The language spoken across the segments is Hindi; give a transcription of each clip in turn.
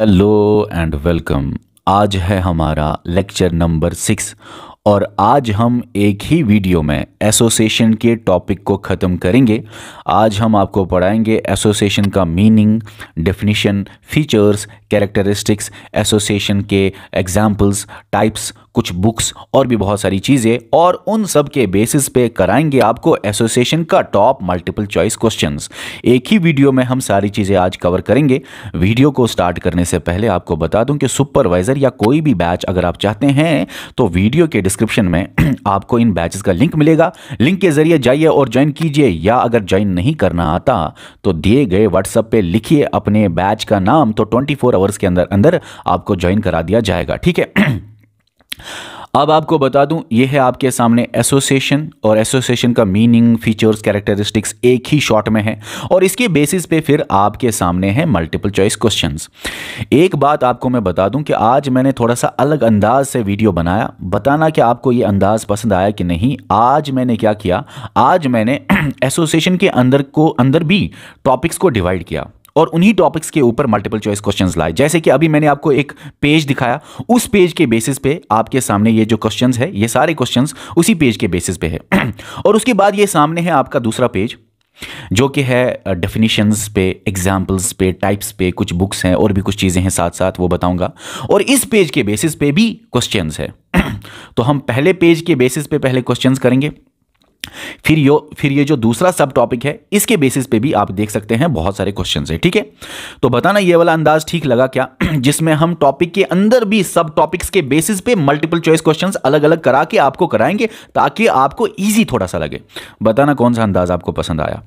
हेलो एंड वेलकम आज है हमारा लेक्चर नंबर सिक्स और आज हम एक ही वीडियो में एसोसिएशन के टॉपिक को ख़त्म करेंगे आज हम आपको पढ़ाएंगे एसोसिएशन का meaning definition features characteristics association के एग्जांपल्स टाइप्स कुछ बुक्स और भी बहुत सारी चीज़ें और उन सब के बेसिस पे कराएंगे आपको एसोसिएशन का टॉप मल्टीपल चॉइस क्वेश्चंस एक ही वीडियो में हम सारी चीज़ें आज कवर करेंगे वीडियो को स्टार्ट करने से पहले आपको बता दूं कि सुपरवाइज़र या कोई भी बैच अगर आप चाहते हैं तो वीडियो के डिस्क्रिप्शन में आपको इन बैचेस का लिंक मिलेगा लिंक के ज़रिए जाइए और ज्वाइन कीजिए या अगर ज्वाइन नहीं करना आता तो दिए गए व्हाट्सएप पे लिखिए अपने बैच का नाम तो 24 आवर्स के अंदर अंदर आपको ज्वाइन करा दिया जाएगा ठीक है अब आपको बता दूं ये है आपके सामने एसोसिएशन और एसोसिएशन का मीनिंग फीचर्स कैरेक्टरिस्टिक्स एक ही शॉट में है और इसके बेसिस पे फिर आपके सामने है मल्टीपल चॉइस क्वेश्चंस एक बात आपको मैं बता दूं कि आज मैंने थोड़ा सा अलग अंदाज से वीडियो बनाया बताना कि आपको ये अंदाज पसंद आया कि नहीं आज मैंने क्या किया आज मैंने एसोसिएशन के अंदर को अंदर भी टॉपिक्स को डिवाइड किया और उन्हीं टॉपिक्स के ऊपर मल्टीपल चॉइस क्वेश्चंस लाए जैसे कि अभी मैंने आपको एक पेज दिखाया उस पेज के बेसिस पे आपके सामने ये जो क्वेश्चंस है ये सारे क्वेश्चंस उसी पेज के बेसिस पे है और उसके बाद ये सामने है आपका दूसरा पेज जो कि है डेफिनेशंस पे एग्जाम्पल्स पे टाइप्स पे कुछ बुक्स हैं और भी कुछ चीज़ें हैं साथ साथ वो बताऊंगा और इस पेज के बेसिस पे भी क्वेश्चंस है तो हम पहले पेज के बेसिस पे पहले क्वेश्चंस करेंगे फिर यो फिर ये जो दूसरा सब टॉपिक है इसके बेसिस पे भी आप देख सकते हैं बहुत सारे क्वेश्चन है ठीक है तो बताना ये वाला अंदाज ठीक लगा क्या जिसमें हम टॉपिक के अंदर भी सब टॉपिक्स के बेसिस पे मल्टीपल चॉइस क्वेश्चंस अलग अलग करा के आपको कराएंगे ताकि आपको ईजी थोड़ा सा लगे बताना कौन सा अंदाज आपको पसंद आया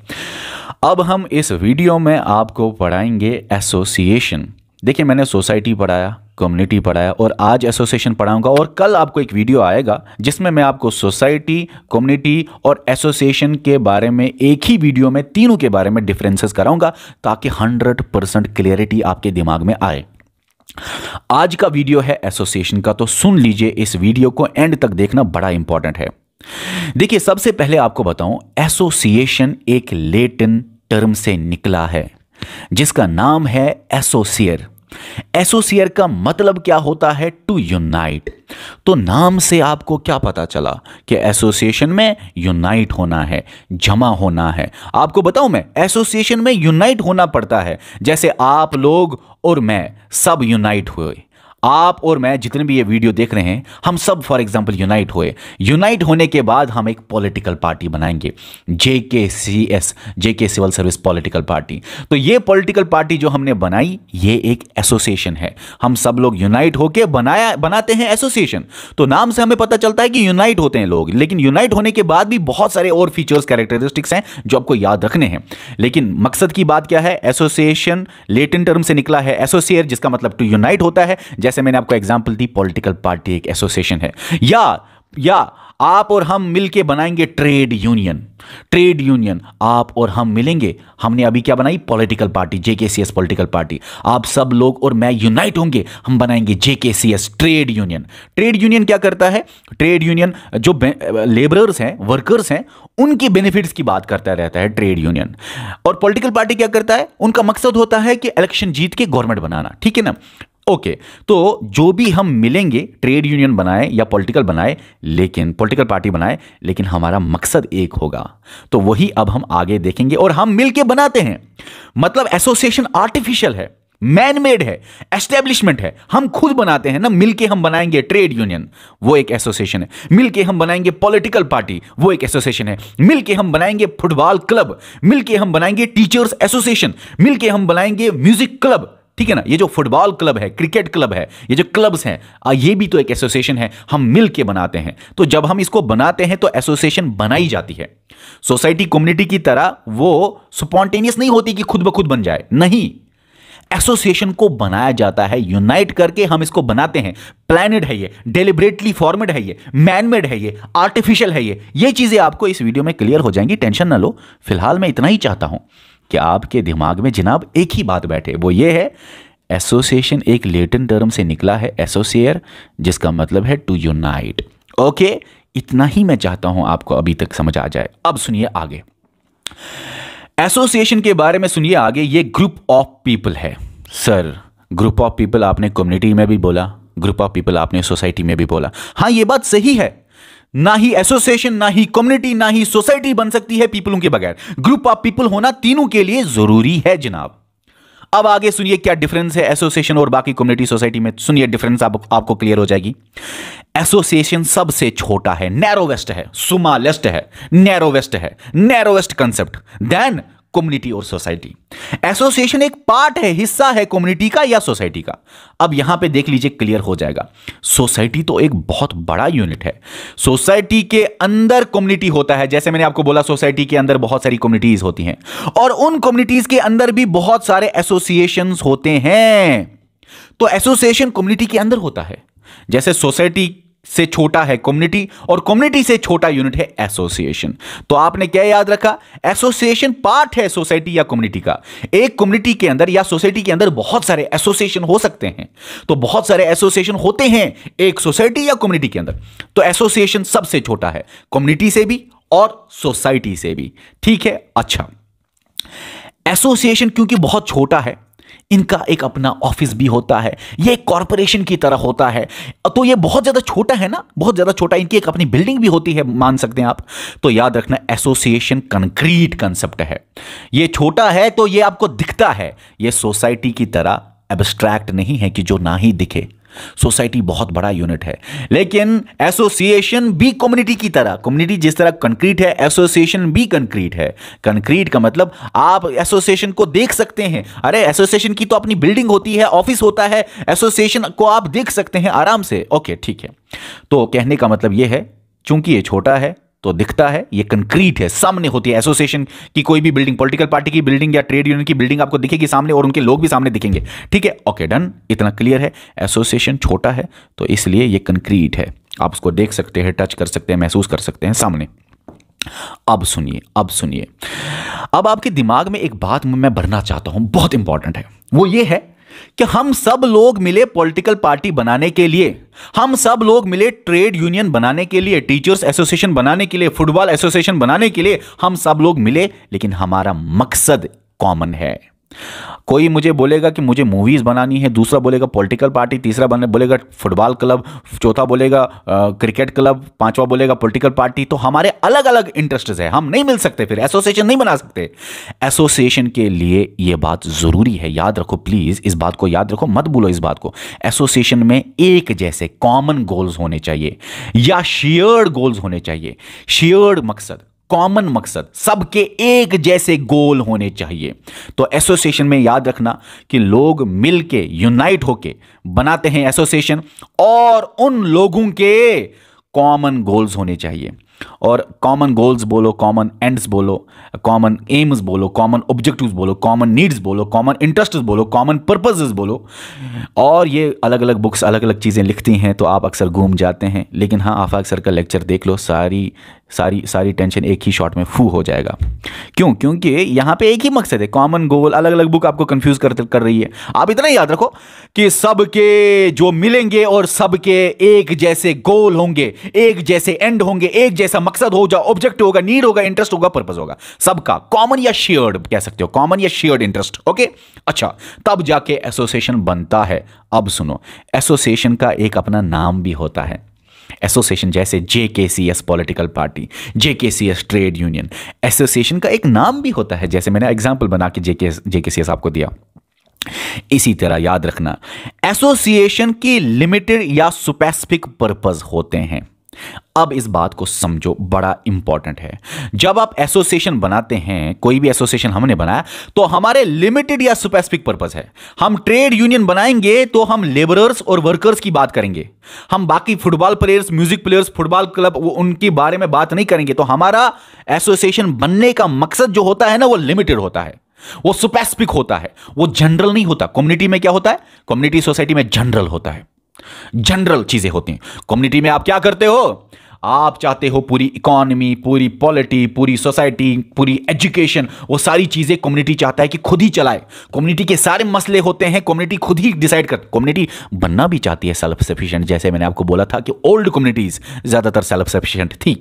अब हम इस वीडियो में आपको पढ़ाएंगे एसोसिएशन देखिए मैंने सोसाइटी पढ़ाया कम्युनिटी पढ़ाया और आज एसोसिएशन पढ़ाऊंगा और कल आपको एक वीडियो आएगा जिसमें मैं आपको सोसाइटी कम्युनिटी और एसोसिएशन के बारे में एक ही वीडियो में तीनों के बारे में डिफरेंसेस कराऊंगा ताकि हंड्रेड परसेंट क्लियरिटी आपके दिमाग में आए आज का वीडियो है एसोसिएशन का तो सुन लीजिए इस वीडियो को एंड तक देखना बड़ा इंपॉर्टेंट है देखिए सबसे पहले आपको बताऊं एसोसिएशन एक लेटिन टर्म से निकला है जिसका नाम है एसोसियर एसोसिएट का मतलब क्या होता है टू यूनाइट तो नाम से आपको क्या पता चला कि एसोसिएशन में यूनाइट होना है जमा होना है आपको बताऊं मैं एसोसिएशन में यूनाइट होना पड़ता है जैसे आप लोग और मैं सब यूनाइट हुए आप और मैं जितने भी ये वीडियो देख रहे हैं हम सब फॉर एग्जाम्पल यूनाइट हुए यूनाइट होने के बाद हम एक पॉलिटिकल पार्टी बनाएंगे जे के सी एस जे के सिविल सर्विस पॉलिटिकल पार्टी तो ये पॉलिटिकल पार्टी जो हमने बनाई ये एक एसोसिएशन है हम सब लोग यूनाइट होकर बनाया बनाते हैं एसोसिएशन तो नाम से हमें पता चलता है कि यूनाइट होते हैं लोग लेकिन यूनाइट होने के बाद भी बहुत सारे और फीचर्स कैरेक्टरिस्टिक्स हैं जो आपको याद रखने हैं लेकिन मकसद की बात क्या है एसोसिएशन लेटिन टर्म से निकला है एसोसिएट जिसका मतलब टू यूनाइट होता है जैसे जैसे मैंने आपको एग्जाम्पल दी पॉलिटिकल पार्टी एक एसोसिएशन है या या आप और हम मिलके बनाएंगे ट्रेड यूनियन ट्रेड यूनियन आप और हम मिलेंगे हमने अभी क्या बनाई पॉलिटिकल पार्टी एस पॉलिटिकल पार्टी आप सब लोग और मैं यूनाइट होंगे हम बनाएंगे JK C S trade union trade union क्या करता है ट्रेड यूनियन जो लेबरर्स हैं वर्कर्स हैं उनके बेनिफिट्स की बात करता रहता है ट्रेड यूनियन और पॉलिटिकल पार्टी क्या करता है उनका मकसद होता है कि इलेक्शन जीत के गवर्नमेंट बनाना ठीक है ना ओके okay, तो जो भी हम मिलेंगे ट्रेड यूनियन बनाए या पॉलिटिकल बनाए लेकिन पॉलिटिकल पार्टी बनाए लेकिन हमारा मकसद एक होगा तो वही अब हम आगे देखेंगे और हम मिलके बनाते हैं मतलब एसोसिएशन आर्टिफिशियल है मैन मेड है एस्टेब्लिशमेंट है हम खुद बनाते हैं ना मिलके हम बनाएंगे ट्रेड यूनियन वो एक एसोसिएशन है मिलके हम बनाएंगे पॉलिटिकल पार्टी वो एक एसोसिएशन है मिलके हम बनाएंगे फुटबॉल क्लब मिलके हम बनाएंगे टीचर्स एसोसिएशन मिलके हम बनाएंगे म्यूजिक क्लब ठीक है ना ये जो फुटबॉल क्लब है क्रिकेट क्लब है ये जो क्लब्स हैं ये भी तो एक एसोसिएशन है हम मिल बनाते हैं तो जब हम इसको बनाते हैं तो एसोसिएशन बनाई जाती है सोसाइटी कम्युनिटी की तरह वो स्पॉन्टेनियस नहीं होती कि खुद ब खुद बन जाए नहीं एसोसिएशन को बनाया जाता है यूनाइट करके हम इसको बनाते हैं प्लानड है ये डेलिबरेटली फॉर्मेड है ये मैनमेड है ये आर्टिफिशियल है ये ये चीज़ें आपको इस वीडियो में क्लियर हो जाएंगी टेंशन ना लो फिलहाल मैं इतना ही चाहता हूं कि आपके दिमाग में जनाब एक ही बात बैठे वो ये है एसोसिएशन एक लेटिन टर्म से निकला है एसोसियर जिसका मतलब है टू यूनाइट ओके इतना ही मैं चाहता हूं आपको अभी तक समझ आ जाए अब सुनिए आगे एसोसिएशन के बारे में सुनिए आगे ये ग्रुप ऑफ पीपल है सर ग्रुप ऑफ पीपल आपने कम्युनिटी में भी बोला ग्रुप ऑफ पीपल आपने सोसाइटी में भी बोला हाँ ये बात सही है ना ही एसोसिएशन ना ही कम्युनिटी ना ही सोसाइटी बन सकती है पीपलों के बगैर ग्रुप ऑफ पीपल होना तीनों के लिए जरूरी है जनाब अब आगे सुनिए क्या डिफरेंस है एसोसिएशन और बाकी कम्युनिटी सोसाइटी में सुनिए डिफरेंस आप, आपको क्लियर हो जाएगी एसोसिएशन सबसे छोटा है नैरोवेस्ट है सुमालेस्ट है नैरोवेस्ट है नैरोवेस्ट कंसेप्ट देन कम्युनिटी और सोसाइटी एसोसिएशन एक पार्ट है हिस्सा है कम्युनिटी का या सोसाइटी का अब यहां पे देख लीजिए क्लियर हो जाएगा सोसाइटी तो एक बहुत बड़ा यूनिट है सोसाइटी के अंदर कम्युनिटी होता है जैसे मैंने आपको बोला सोसाइटी के अंदर बहुत सारी कम्युनिटीज होती हैं और उन कम्युनिटीज के अंदर भी बहुत सारे एसोसिएशन होते हैं तो एसोसिएशन कम्युनिटी के अंदर होता है जैसे सोसाइटी से छोटा है कम्युनिटी और कम्युनिटी से छोटा यूनिट है एसोसिएशन तो आपने क्या याद रखा एसोसिएशन पार्ट है सोसाइटी या कम्युनिटी का एक कम्युनिटी के अंदर या सोसाइटी के अंदर बहुत सारे एसोसिएशन हो सकते हैं तो बहुत सारे एसोसिएशन होते हैं एक सोसाइटी या कम्युनिटी के अंदर तो एसोसिएशन सबसे छोटा है कम्युनिटी से भी और सोसाइटी से भी ठीक है अच्छा एसोसिएशन क्योंकि बहुत छोटा है इनका एक अपना ऑफिस भी होता है ये एक कॉरपोरेशन की तरह होता है तो ये बहुत ज़्यादा छोटा है ना बहुत ज़्यादा छोटा इनकी एक अपनी बिल्डिंग भी होती है मान सकते हैं आप तो याद रखना एसोसिएशन कंक्रीट कंसेप्ट है ये छोटा है तो ये आपको दिखता है ये सोसाइटी की तरह एब्स्ट्रैक्ट नहीं है कि जो ना ही दिखे सोसाइटी बहुत बड़ा यूनिट है लेकिन एसोसिएशन भी कम्युनिटी की तरह कम्युनिटी जिस तरह कंक्रीट है एसोसिएशन भी कंक्रीट है कंक्रीट का मतलब आप एसोसिएशन को देख सकते हैं अरे एसोसिएशन की तो अपनी बिल्डिंग होती है ऑफिस होता है एसोसिएशन को आप देख सकते हैं आराम से ओके ठीक है तो कहने का मतलब यह है चूंकि ये छोटा है तो दिखता है ये कंक्रीट है सामने होती है एसोसिएशन की कोई भी बिल्डिंग पॉलिटिकल पार्टी की बिल्डिंग या ट्रेड यूनियन की बिल्डिंग आपको दिखेगी सामने और उनके लोग भी सामने दिखेंगे ठीक है ओके डन इतना क्लियर है एसोसिएशन छोटा है तो इसलिए ये कंक्रीट है आप उसको देख सकते हैं टच कर सकते हैं महसूस कर सकते हैं सामने अब सुनिए अब सुनिए अब आपके दिमाग में एक बात मैं भरना चाहता हूं बहुत इंपॉर्टेंट है वो ये है कि हम सब लोग मिले पॉलिटिकल पार्टी बनाने के लिए हम सब लोग मिले ट्रेड यूनियन बनाने के लिए टीचर्स एसोसिएशन बनाने के लिए फुटबॉल एसोसिएशन बनाने के लिए हम सब लोग मिले लेकिन हमारा मकसद कॉमन है कोई मुझे बोलेगा कि मुझे मूवीज़ बनानी है दूसरा बोलेगा पॉलिटिकल पार्टी तीसरा बने बोलेगा फुटबॉल क्लब चौथा बोलेगा क्रिकेट क्लब पांचवा बोलेगा पॉलिटिकल पार्टी तो हमारे अलग अलग इंटरेस्ट है हम नहीं मिल सकते फिर एसोसिएशन नहीं बना सकते एसोसिएशन के लिए ये बात ज़रूरी है याद रखो प्लीज़ इस बात को याद रखो मत बोलो इस बात को एसोसिएशन में एक जैसे कॉमन गोल्स होने चाहिए या शेयर्ड गोल्स होने चाहिए शेयर्ड मकसद कॉमन मकसद सबके एक जैसे गोल होने चाहिए तो एसोसिएशन में याद रखना कि लोग मिलके यूनाइट होके बनाते हैं एसोसिएशन और उन लोगों के कॉमन गोल्स होने चाहिए और कॉमन गोल्स बोलो कॉमन एंड्स बोलो कॉमन एम्स बोलो कॉमन ऑब्जेक्टिव्स बोलो कॉमन नीड्स बोलो कॉमन इंटरेस्ट बोलो कॉमन पर्पजेस बोलो और ये अलग अलग बुक्स अलग अलग चीज़ें लिखती हैं तो आप अक्सर घूम जाते हैं लेकिन हाँ आफाक सर का लेक्चर देख लो सारी सारी सारी टेंशन एक ही शॉट में फू हो जाएगा क्यों क्योंकि यहां पे एक ही मकसद है कॉमन गोल अलग अलग बुक आपको कंफ्यूज कर कर रही है आप इतना याद रखो कि सबके जो मिलेंगे और सबके एक जैसे गोल होंगे एक जैसे एंड होंगे एक जैसा मकसद हो जाए ऑब्जेक्ट होगा नीड होगा इंटरेस्ट होगा पर्पज होगा सबका कॉमन या शेयर्ड कह सकते हो कॉमन या शेयर्ड इंटरेस्ट ओके अच्छा तब जाके एसोसिएशन बनता है अब सुनो एसोसिएशन का एक अपना नाम भी होता है एसोसिएशन जैसे J K C S political party J K C S trade union association का एक नाम भी होता है जैसे मैंने एग्जाम्पल बना के जे के जे के सी एस आपको दिया इसी तरह याद रखना एसोसिएशन की लिमिटेड या सुपेसिफिक पर्पज होते हैं अब इस बात को समझो बड़ा इंपॉर्टेंट है जब आप एसोसिएशन बनाते हैं कोई भी एसोसिएशन हमने बनाया तो हमारे लिमिटेड या स्पेसिफिक पर्पज है हम ट्रेड यूनियन बनाएंगे तो हम लेबरर्स और वर्कर्स की बात करेंगे हम बाकी football players music players football club वो उनके बारे में बात नहीं करेंगे तो हमारा एसोसिएशन बनने का मकसद जो होता है ना वो लिमिटेड होता है वो स्पेसिफिक होता है वो जनरल नहीं होता कम्युनिटी में क्या होता है कम्युनिटी सोसाइटी में जनरल होता है जनरल चीजें होती हैं कम्युनिटी में आप क्या करते हो आप चाहते हो पूरी इकोनॉमी पूरी पॉलिटी पूरी सोसाइटी पूरी एजुकेशन वो सारी चीज़ें कम्युनिटी चाहता है कि खुद ही चलाए कम्युनिटी के सारे मसले होते हैं कम्युनिटी खुद ही डिसाइड कर कम्युनिटी बनना भी चाहती है सेल्फ सफिशिएंट जैसे मैंने आपको बोला था कि ओल्ड कम्युनिटीज़ ज़्यादातर सेल्फ सफिशिएंट थी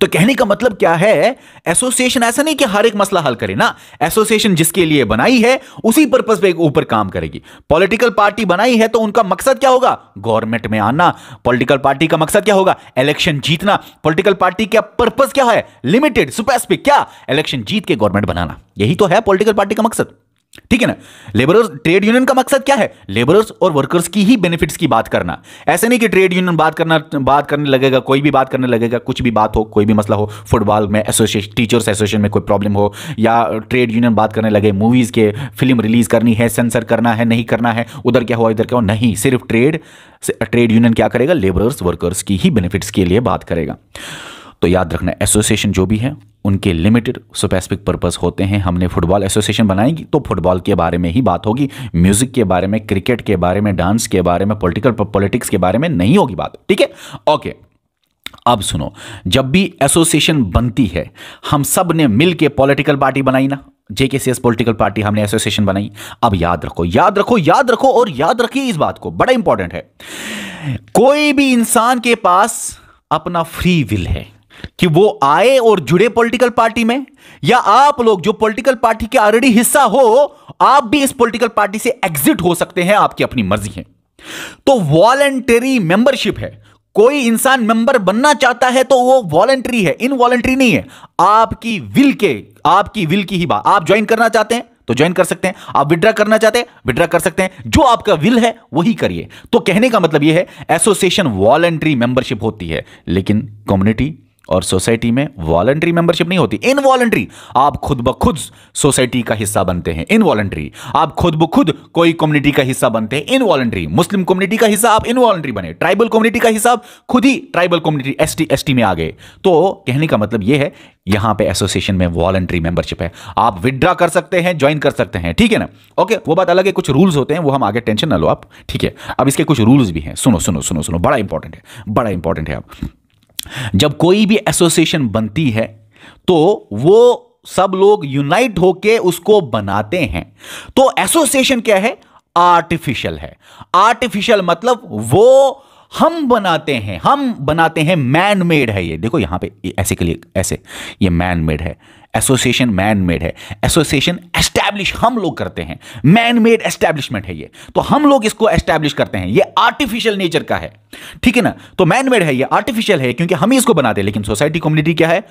तो कहने का मतलब क्या है एसोसिएशन ऐसा नहीं कि हर एक मसला हल करे ना एसोसिएशन जिसके लिए बनाई है उसी पर्पज पे ऊपर काम करेगी पॉलिटिकल पार्टी बनाई है तो उनका मकसद क्या होगा गवर्नमेंट में आना पॉलिटिकल पार्टी का मकसद क्या होगा इलेक्शन जीतना पॉलिटिकल पार्टी का पर्पज क्या है लिमिटेड सुपेस्पिक क्या इलेक्शन जीत के गवर्नमेंट बनाना यही तो है पॉलिटिकल पार्टी का मकसद ठीक है ना लेबरर्स ट्रेड यूनियन का मकसद क्या है लेबरर्स और वर्कर्स की ही बेनिफिट्स की बात करना ऐसे नहीं कि ट्रेड यूनियन बात करना बात करने लगेगा कोई भी बात करने लगेगा कुछ भी बात हो कोई भी मसला हो फुटबॉल में एसोसिएशन टीचर्स एसोसिएशन में कोई प्रॉब्लम हो या ट्रेड यूनियन बात करने लगे मूवीज़ के फिल्म रिलीज करनी है सेंसर करना है नहीं करना है उधर क्या हुआ इधर क्या हुआ नहीं सिर्फ ट्रेड ट्रेड यूनियन क्या करेगा लेबरर्स वर्कर्स की ही बेनिफिट्स के लिए बात करेगा तो याद रखना एसोसिएशन जो भी है उनके लिमिटेड स्पेसिफिक पर्पस होते हैं हमने फुटबॉल एसोसिएशन बनाएगी तो फुटबॉल के बारे में ही बात होगी म्यूजिक के बारे में क्रिकेट के बारे में डांस के बारे में पॉलिटिकल पॉलिटिक्स के बारे में नहीं होगी बात ठीक है ओके अब सुनो जब भी एसोसिएशन बनती है हम सब ने मिल के पॉलिटिकल पार्टी बनाई ना JK C S political party हमने एसोसिएशन बनाई अब याद रखो याद रखो याद रखो और याद रखिए इस बात को बड़ा इंपॉर्टेंट है कोई भी इंसान के पास अपना फ्री विल है कि वो आए और जुड़े पॉलिटिकल पार्टी में या आप लोग जो पॉलिटिकल पार्टी के ऑलरेडी हिस्सा हो आप भी इस पॉलिटिकल पार्टी से एग्जिट हो सकते हैं आपकी अपनी मर्जी है तो वॉलेंटरी मेंबरशिप है कोई इंसान मेंबर बनना चाहता है तो वो वॉलेंटरी है इन वॉलेंटरी नहीं है आपकी विल के आपकी विल की ही बात आप ज्वाइन करना चाहते हैं तो ज्वाइन कर सकते हैं आप विड्रा करना चाहते हैं विड्रा कर सकते हैं जो आपका विल है वही करिए तो कहने का मतलब यह है एसोसिएशन वॉलेंट्री मेंबरशिप होती है लेकिन कम्युनिटी और सोसाइटी में वॉलंट्री मेंबरशिप नहीं होती इनवॉलंट्री आप खुद ब खुद सोसाइटी का हिस्सा बनते हैं इनवॉलंट्री आप खुद ब खुद कोई कम्युनिटी का हिस्सा बनते हैं इनवॉलंट्री मुस्लिम कम्युनिटी का हिस्सा आप इनवॉलंट्री बने ट्राइबल कम्युनिटी का हिस्सा खुद ही tribal community S T S T में आ गए तो कहने का मतलब यह है यहां पे एसोसिएशन में वॉलंट्री मेंबरशिप है आप विदड्रा कर सकते हैं ज्वाइन कर सकते हैं ठीक है ना ओके वो बात अलग है कुछ रूल्स होते हैं वो हम आगे टेंशन ना लो आप ठीक है अब इसके कुछ रूल्स भी हैं सुनो सुनो सुनो सुनो बड़ा इंपॉर्टेंट है बड़ा इंपॉर्टेंट है आप जब कोई भी एसोसिएशन बनती है तो वो सब लोग यूनाइट होके उसको बनाते हैं तो एसोसिएशन क्या है आर्टिफिशियल है आर्टिफिशियल मतलब वो हम बनाते हैं हम बनाते हैं मैन मेड है ये देखो यहां पे ऐसे के लिए ऐसे ये मैन मेड है एसोसिएशन मैन मेड है एसोसिएशन एस्टैब्लिश हम लोग करते हैं मैन मेड एस्टैब्लिशमेंट है ये तो हम लोग इसको एस्टैब्लिश करते हैं ये आर्टिफिशियल नेचर का है ठीक है ना तो मैन मेड है ये आर्टिफिशियल है क्योंकि हम ही इसको बनाते हैं लेकिन सोसाइटी कम्युनिटी क्या है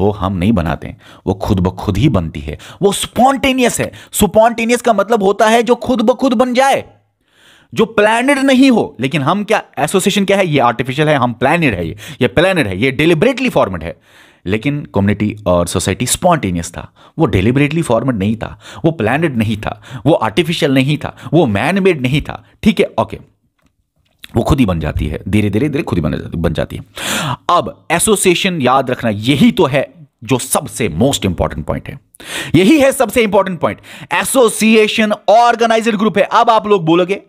वो हम नहीं बनाते हैं वो खुद ब खुद ही बनती है वो स्पॉन्टेनियस है स्पॉन्टेनियस का मतलब होता है जो खुद ब खुद बन जाए जो प्लानड नहीं हो लेकिन हम क्या एसोसिएशन क्या है ये आर्टिफिशियल है हम प्लानड है ये ये प्लानड है ये डिलिबरेटली फॉर्मेट है लेकिन कम्युनिटी और सोसाइटी स्पॉन्टेनियस था वो डिलिबरेटली फॉर्मेड नहीं था वो प्लानड नहीं था वो आर्टिफिशियल नहीं था वो मैन मेड नहीं था ठीक है ओके वो खुद ही बन जाती है धीरे धीरे धीरे खुद ही बन जाती बन जाती है अब एसोसिएशन याद रखना यही तो है जो सबसे मोस्ट इंपॉर्टेंट पॉइंट है यही है सबसे important point association organised group है अब आप लोग बोलोगे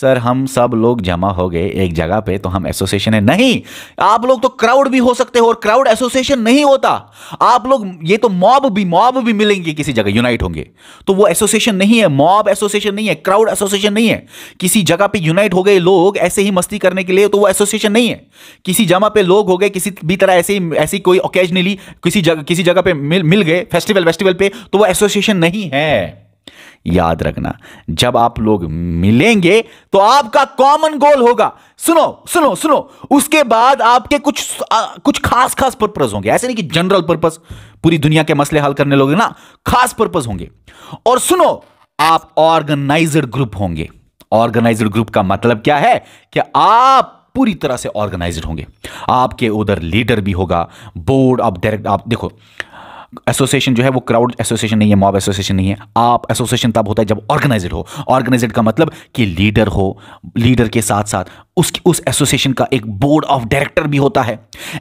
सर हम सब लोग जमा हो गए एक जगह पे तो हम एसोसिएशन है नहीं आप लोग तो क्राउड भी हो सकते हो और क्राउड एसोसिएशन नहीं होता आप लोग ये तो मॉब भी मॉब भी मिलेंगे किसी जगह यूनाइट होंगे तो वो एसोसिएशन नहीं है मॉब एसोसिएशन नहीं है क्राउड एसोसिएशन नहीं है किसी जगह पे यूनाइट हो गए लोग ऐसे ही मस्ती करने के लिए तो वो एसोसिएशन नहीं है किसी जमा पे लोग हो गए किसी भी तरह ऐसे ही ऐसी कोई ओकेजनली किसी जगह किसी जगह पे मिल मिल गए फेस्टिवल वेस्टिवल पे तो वो एसोसिएशन नहीं है याद रखना जब आप लोग मिलेंगे तो आपका कॉमन गोल होगा सुनो सुनो सुनो उसके बाद आपके कुछ आ, कुछ खास खास पर्पज होंगे ऐसे नहीं कि जनरल पर्पज पूरी दुनिया के मसले हल करने लोगे ना खास पर्पज होंगे और सुनो आप ऑर्गेनाइज ग्रुप होंगे ऑर्गेनाइज ग्रुप का मतलब क्या है कि आप पूरी तरह से ऑर्गेनाइज होंगे आपके उधर लीडर भी होगा बोर्ड ऑफ डायरेक्ट आप देखो एसोसिएशन जो है वो क्राउड एसोसिएशन नहीं है मॉब एसोसिएशन नहीं है आप एसोसिएशन तब होता है जब ऑर्गेनाइज्ड हो ऑर्गेनाइज्ड का मतलब कि लीडर हो लीडर के साथ साथ उसकी उस एसोसिएशन का एक बोर्ड ऑफ डायरेक्टर भी होता है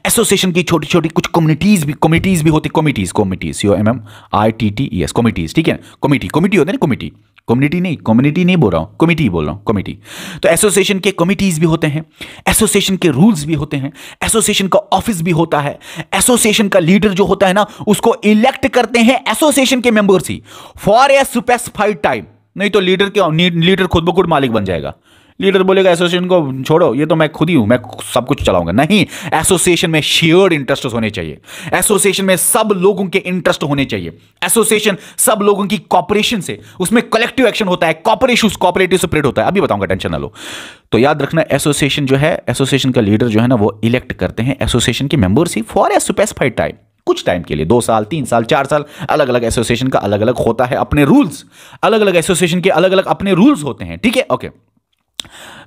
एसोसिएशन की छोटी छोटी कुछ कम्युनिटीज भी कमिटीज भी होती committees committees C M M I T T S committees ठीक है कमिटी कमिटी होते हैं ना कमिटी कम्युनिटी नहीं कम्युनिटी नहीं बोल रहा हूँ कमिटी बोल रहा हूँ कमिटी तो एसोसिएशन के कमिटीज भी होते हैं एसोसिएशन के रूल्स भी होते हैं एसोसिएशन का ऑफिस भी होता है एसोसिएशन का लीडर जो होता है ना उसको इलेक्ट करते हैं एसोसिएशन के मेंबर से फॉर ए स्पेसिफाइड टाइम नहीं तो लीडर के लीडर खुद ब खुद मालिक बन जाएगा लीडर बोलेगा एसोसिएशन को छोड़ो ये तो मैं खुद ही हूं मैं सब कुछ चलाऊंगा नहीं एसोसिएशन में शेयर्ड इंटरेस्ट होने चाहिए एसोसिएशन में सब लोगों के इंटरेस्ट होने चाहिए एसोसिएशन सब लोगों की कॉपरेशन से उसमें कलेक्टिव एक्शन होता है कॉपरेशन कॉपरेटिव स्प्रेड होता है अभी बताऊंगा टेंशन ना लो तो याद रखना एसोसिएशन जो है एसोसिएशन का लीडर जो है ना वो इलेक्ट करते हैं एसोसिएशन के मेंबर्स ही फॉर ए स्पेसिफाइड टाइम कुछ टाइम के लिए दो साल तीन साल चार साल अलग अलग एसोसिएशन का अलग अलग होता है अपने रूल्स अलग अलग एसोसिएशन के अलग अलग अपने रूल्स होते हैं ठीक है ओके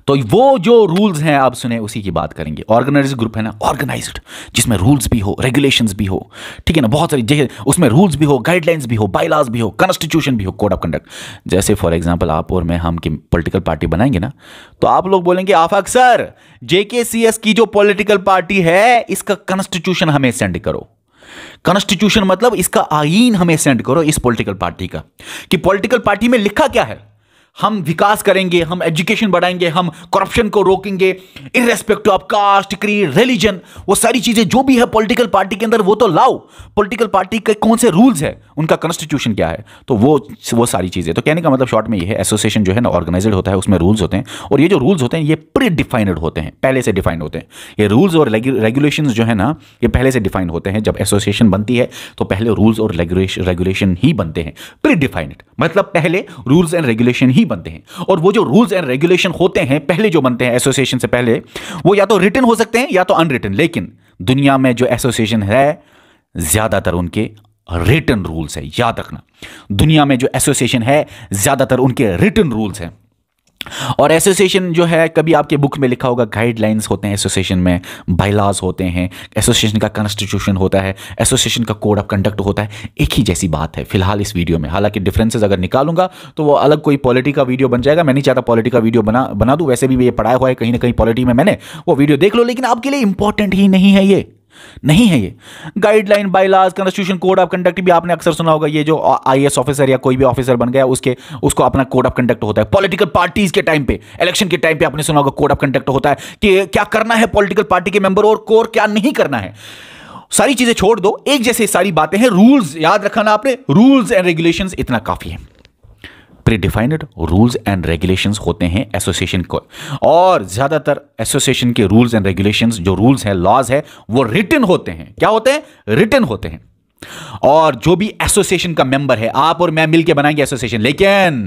तो वो जो रूल्स हैं आप सुने उसी की बात करेंगे ऑर्गेनाइज ग्रुप है ना ऑर्गेनाइज्ड जिसमें रूल्स भी हो रेगुलेशंस भी हो ठीक है ना बहुत सारी उसमें रूल्स भी हो गाइडलाइंस भी हो बाईलाज भी हो कॉन्स्टिट्यूशन भी हो कोड ऑफ कंडक्ट जैसे फॉर एग्जांपल आप और मैं हम की पॉलिटिकल पार्टी बनाएंगे ना तो आप लोग बोलेंगे आप अक्सर जेके की जो पोलिटिकल पार्टी है इसका कॉन्स्टिट्यूशन हमें सेंड करो कॉन्स्टिट्यूशन मतलब इसका आईन हमें सेंड करो इस पॉलिटिकल पार्टी का कि पॉलिटिकल पार्टी में लिखा क्या है हम विकास करेंगे हम एजुकेशन बढ़ाएंगे हम करप्शन को रोकेंगे in respect of caste creed religion वो सारी चीज़ें जो भी है पॉलिटिकल पार्टी के अंदर वो तो लाओ पॉलिटिकल पार्टी के कौन से रूल्स है उनका कॉन्स्टिट्यूशन क्या है तो वो वो सारी चीज़ें तो कहने का मतलब शॉर्ट में ये है एसोसिएशन जो है ना ऑर्गेनाइज होता है उसमें रूल्स होते हैं और ये जो रूल्स होते हैं ये प्री डिफाइनड होते हैं पहले से डिफाइंड होते हैं ये रूल्स और रेगुलेशन जो है ना ये पहले से डिफाइंड होते हैं जब एसोसिएशन बनती है तो पहले रूल्स और रेगुलेशन ही बनते हैं प्री डिफाइंड मतलब पहले रूल्स एंड रेगुलेशन ही बनते हैं और वो जो रूल्स एंड रेगुलेशन होते हैं पहले जो बनते हैं एसोसिएशन से पहले वो या तो रिटर्न हो सकते हैं या तो अनरिटर्न लेकिन दुनिया में जो एसोसिएशन है ज़्यादातर उनके रिटर्न रूल्स है याद रखना दुनिया में जो एसोसिएशन है ज़्यादातर उनके रिटर्न रूल्स हैं और एसोसिएशन जो है कभी आपके बुक में लिखा होगा गाइडलाइंस होते हैं एसोसिएशन में बाइलाज होते हैं एसोसिएशन का कॉन्स्टिट्यूशन होता है एसोसिएशन का कोड ऑफ कंडक्ट होता है एक ही जैसी बात है फिलहाल इस वीडियो में हालांकि डिफरेंसेस अगर निकालूंगा तो वो अलग कोई पॉलिटी का वीडियो बन जाएगा मैं नहीं चाहता पॉलिटी का वीडियो बना बना दूँ वैसे भी ये पढ़ाया हुआ है कहीं ना कहीं पॉलिटी में मैंने वो वीडियो देख लो लेकिन आपके लिए इंपॉर्टेंट ही नहीं है ये नहीं है ये guideline bylaw constitution code of conduct भी आपने अक्सर सुना होगा ये जो आई ऑफिसर या कोई भी ऑफिसर बन गया उसके उसको अपना कोड ऑफ कंडक्ट होता है पॉलिटिकल पार्टीज के टाइम पे इलेक्शन के टाइम पे आपने सुना होगा कोड ऑफ कंडक्ट होता है कि क्या करना है पॉलिटिकल पार्टी के मेंबर और कोर क्या नहीं करना है सारी चीजें छोड़ दो एक जैसे सारी बातें हैं रूल्स याद रखना आपने रूल्स एंड रेगुलेशन इतना काफी है प्रीडिफाइंड रूल्स एंड रेगुलेशंस होते हैं एसोसिएशन को और ज़्यादातर एसोसिएशन के रूल्स एंड रेगुलेशंस जो रूल्स हैं लॉज है वो रिटर्न होते हैं क्या होते हैं रिटर्न होते हैं और जो भी एसोसिएशन का मेंबर है आप और मैं मिलकर बनाएंगे एसोसिएशन लेकिन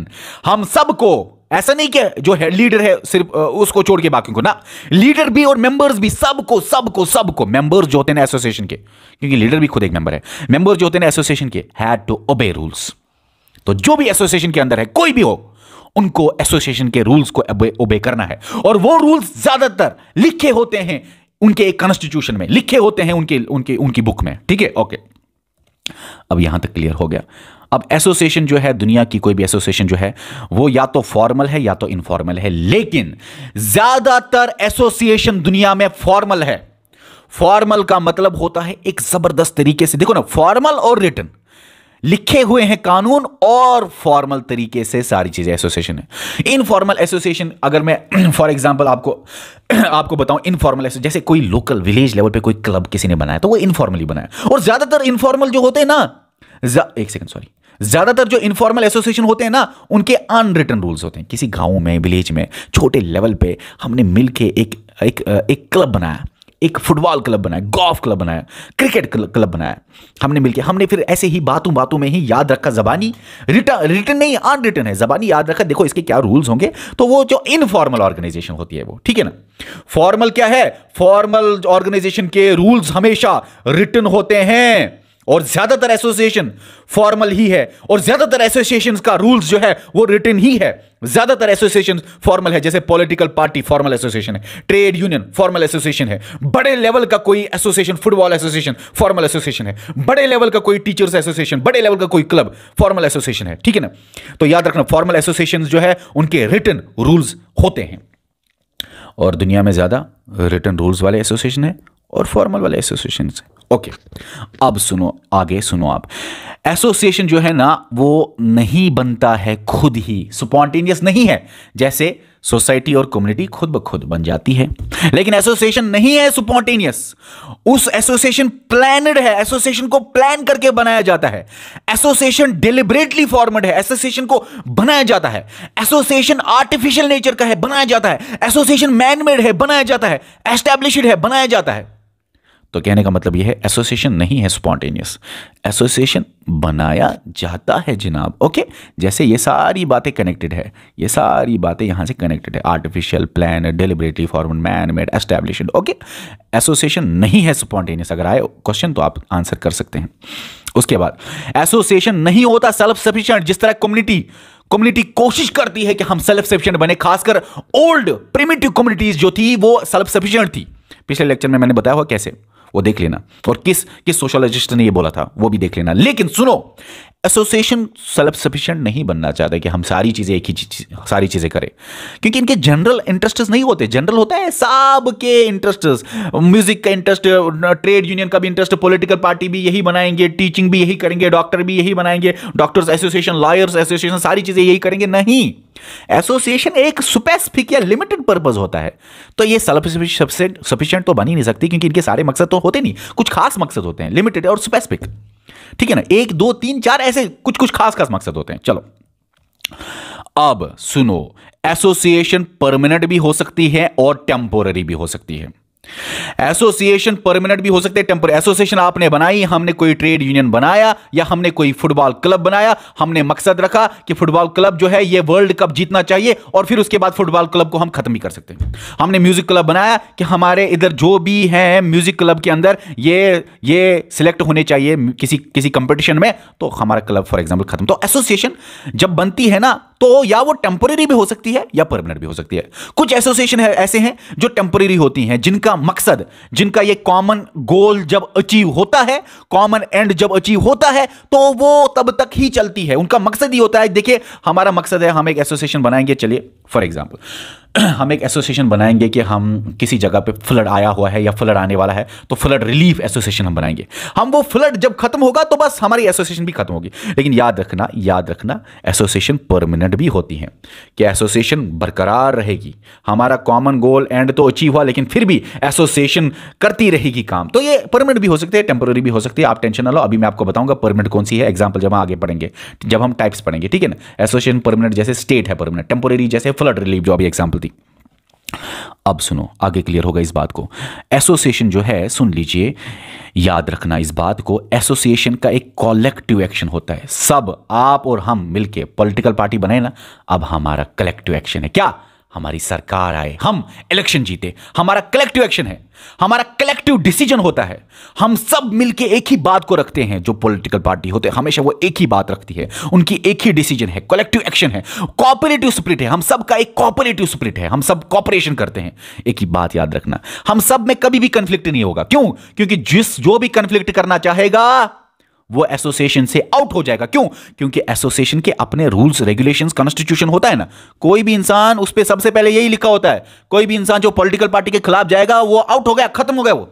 हम सबको ऐसा नहीं कि जो है लीडर है सिर्फ उसको छोड़ के बाकी को ना लीडर भी और मेंबर्स भी सबको सबको सबको मेंबर्स जो होते हैं एसोसिएशन के क्योंकि लीडर भी खुद एक मेंबर है मेंबर्स जो होते हैं एसोसिएशन के हैड टू ओबे रूल्स तो जो भी एसोसिएशन के अंदर है कोई भी हो उनको एसोसिएशन के रूल्स को ओबे करना है और वो रूल्स ज्यादातर लिखे होते हैं उनके एक कॉन्स्टिट्यूशन में लिखे होते हैं उनके उनके उनकी बुक में ठीक है ओके अब यहां तक क्लियर हो गया अब एसोसिएशन जो है दुनिया की कोई भी एसोसिएशन जो है वो या तो फॉर्मल है या तो इनफॉर्मल है लेकिन ज्यादातर एसोसिएशन दुनिया में फॉर्मल है फॉर्मल का मतलब होता है एक जबरदस्त तरीके से देखो ना फॉर्मल और रिटर्न लिखे हुए हैं कानून और फॉर्मल तरीके से सारी चीज़ें एसोसिएशन है इनफॉर्मल एसोसिएशन अगर मैं फॉर एग्जांपल आपको आपको बताऊं इनफॉर्मल जैसे कोई लोकल विलेज लेवल पे कोई क्लब किसी ने बनाया तो वो इनफॉर्मली बनाया और ज़्यादातर इनफॉर्मल जो होते हैं ना एक सेकंड सॉरी ज्यादातर जो इनफॉर्मल एसोसिएशन होते हैं ना उनके अनरिटन रूल्स होते हैं किसी गांव में विलेज में छोटे लेवल पे हमने मिलकर एक एक एक क्लब बनाया एक फुटबॉल क्लब बनाया गोल्फ क्लब बनाया क्रिकेट क्लब बनाया हमने मिलकर हमने फिर ऐसे ही बातों बातों में ही याद रखा जबानी रिटर्न रिटर्न नहीं अनरिटर्न है जबानी याद रखा देखो इसके क्या रूल्स होंगे तो वो जो इनफॉर्मल ऑर्गेनाइजेशन होती है वो ठीक है ना फॉर्मल क्या है फॉर्मल ऑर्गेनाइजेशन के रूल्स हमेशा रिटर्न होते हैं और ज्यादातर एसोसिएशन फॉर्मल ही है और ज्यादातर एसोसिएशन का रूल्स जो है वो रिटर्न ही है ज्यादातर एसोसिएशन फॉर्मल है जैसे पॉलिटिकल पार्टी फॉर्मल एसोसिएशन है ट्रेड यूनियन फॉर्मल एसोसिएशन है बड़े लेवल का कोई association football association formal association है बड़े लेवल का कोई टीचर्स एसोसिएशन बड़े लेवल का कोई क्लब फॉर्मल एसोसिएशन है ठीक है ना तो याद रखना फॉर्मल एसोसिएशन जो है उनके रिटर्न रूल्स होते हैं और दुनिया में ज्यादा रिटर्न रूल्स वाले एसोसिएशन है और फॉर्मल वाले एसोसिएशन है ओके अब सुनो आगे सुनो आप एसोसिएशन जो है ना वो नहीं बनता है खुद ही स्पॉन्टेनियस नहीं है जैसे सोसाइटी और कम्युनिटी खुद ब खुद बन जाती है लेकिन एसोसिएशन नहीं है सुपॉन्टेनियस उस एसोसिएशन प्लानड है एसोसिएशन को प्लान करके बनाया जाता है एसोसिएशन डिलिबरेटली फॉर्मड है एसोसिएशन को बनाया जाता है एसोसिएशन आर्टिफिशियल नेचर का है बनाया जाता है एसोसिएशन मैनमेड है बनाया जाता है एस्टेब्लिश है बनाया जाता है तो कहने का मतलब यह है एसोसिएशन नहीं है स्पॉन्टेनियस एसोसिएशन बनाया जाता है जनाब ओके जैसे ये सारी बातें कनेक्टेड है ये सारी बातें यहाँ से कनेक्टेड है artificial plan deliberately form man made establish okay association नहीं है स्पॉन्टेनियस अगर आए क्वेश्चन तो आप आंसर कर सकते हैं उसके बाद एसोसिएशन नहीं होता सेल्फ सफिशियंट जिस तरह कम्युनिटी कम्युनिटी कोशिश करती है कि हम सेल्फ सफिशियंट बने खासकर ओल्ड प्रिमेटिव कम्युनिटीज जो थी वो सेल्फ सफिशियंट थी पिछले लेक्चर में मैंने बताया हुआ कैसे वो देख लेना और किस किस सोशोलॉजिस्ट ने ये बोला था वो भी देख लेना लेकिन सुनो एसोसिएशन सेल्फ सफिशिएंट नहीं बनना चाहते कि हम सारी चीज़ें एक ही चीज सारी चीज़ें करें क्योंकि इनके जनरल इंटरेस्ट नहीं होते जनरल होता है सब के इंटरेस्ट म्यूजिक का इंटरेस्ट ट्रेड यूनियन का भी इंटरेस्ट पॉलिटिकल पार्टी भी यही बनाएंगे टीचिंग भी यही करेंगे डॉक्टर भी यही बनाएंगे डॉक्टर्स एसोसिएशन लॉयर्स एसोसिएशन सारी चीज़ें यही करेंगे नहीं एसोसिएशन एक स्पेसिफिक या लिमिटेड पर्पज होता है तो ये सेल्फ सफिशिएंट तो बन ही नहीं सकती क्योंकि इनके सारे मकसद तो होते नहीं कुछ खास मकसद होते हैं लिमिटेड और स्पेसिफिक ठीक है ना एक दो तीन चार ऐसे कुछ कुछ खास खास मकसद होते हैं चलो अब सुनो एसोसिएशन परमानेंट भी हो सकती है और टेम्पोररी भी हो सकती है एसोसिएशन परमानेंट भी हो सकते हैं टेम्पर एसोसिएशन आपने बनाई हमने कोई ट्रेड यूनियन बनाया या हमने कोई फुटबॉल क्लब बनाया हमने मकसद रखा कि फुटबॉल क्लब जो है ये वर्ल्ड कप जीतना चाहिए और फिर उसके बाद फुटबॉल क्लब को हम खत्म ही कर सकते हैं हमने म्यूजिक क्लब बनाया कि हमारे इधर जो भी है म्यूजिक क्लब के अंदर ये ये सिलेक्ट होने चाहिए किसी किसी कंपटीशन में तो हमारा क्लब फॉर एग्जाम्पल खत्म तो एसोसिएशन जब बनती है ना तो या वो टेम्पोरेरी भी हो सकती है या परमानेंट भी हो सकती है कुछ एसोसिएशन है ऐसे हैं जो टेम्पोरेरी होती हैं जिनका मकसद जिनका ये कॉमन गोल जब अचीव होता है कॉमन एंड जब अचीव होता है तो वो तब तक ही चलती है उनका मकसद ही होता है देखिए हमारा मकसद है हम एक एसोसिएशन बनाएंगे चलिए फॉर एग्जाम्पल हम एक एसोसिएशन बनाएंगे कि हम किसी जगह पे फ्लड आया हुआ है या फ्लड आने वाला है तो फ्लड रिलीफ एसोसिएशन हम बनाएंगे हम वो फ्लड जब खत्म होगा तो बस हमारी एसोसिएशन भी खत्म होगी लेकिन याद रखना याद रखना एसोसिएशन परमानेंट भी होती है कि एसोसिएशन बरकरार रहेगी हमारा कॉमन गोल एंड तो अचीव हुआ लेकिन फिर भी एसोसिएशन करती रहेगी काम तो ये परमानेंट भी हो सकते हैं टेम्पोररी भी हो सकती है आप टेंशन ना लो अभी मैं आपको बताऊंगा परमानेंट कौन सी है एग्जाम्पल जब हम आगे पढ़ेंगे जब हम टाइप्स पढ़ेंगे ठीक है ना एसोसिएशन परमानेंट जैसे स्टेट है परमानेंट टेम्पोररी जैसे फ्लड रिलीफ जो अभी एग्जाम्पल दी अब सुनो आगे क्लियर होगा इस बात को एसोसिएशन जो है सुन लीजिए याद रखना इस बात को एसोसिएशन का एक कलेक्टिव एक्शन होता है सब आप और हम मिलके पॉलिटिकल पार्टी बने ना अब हमारा कलेक्टिव एक्शन है क्या हमारी सरकार आए हम इलेक्शन जीते हमारा कलेक्टिव एक्शन है हमारा कलेक्टिव डिसीजन होता है हम सब मिलके एक ही बात को रखते हैं जो पॉलिटिकल पार्टी होते हैं हमेशा वो एक ही बात रखती है उनकी एक ही डिसीजन है कलेक्टिव एक्शन है कॉपरेटिव स्प्रिट है हम सब का एक कॉपरेटिव स्प्रिट है हम सब कॉपरेशन करते हैं एक ही बात याद रखना हम सब में कभी भी कंफ्लिक्ट नहीं होगा क्यों क्योंकि जिस जो भी कंफ्लिक्ट करना चाहेगा वो एसोसिएशन से आउट हो जाएगा क्यों क्योंकि एसोसिएशन के अपने रूल्स रेगुलेशन कॉन्स्टिट्यूशन होता है ना कोई भी इंसान उस पर सबसे पहले यही लिखा होता है कोई भी इंसान जो पॉलिटिकल पार्टी के खिलाफ जाएगा वो आउट हो गया खत्म हो गया वो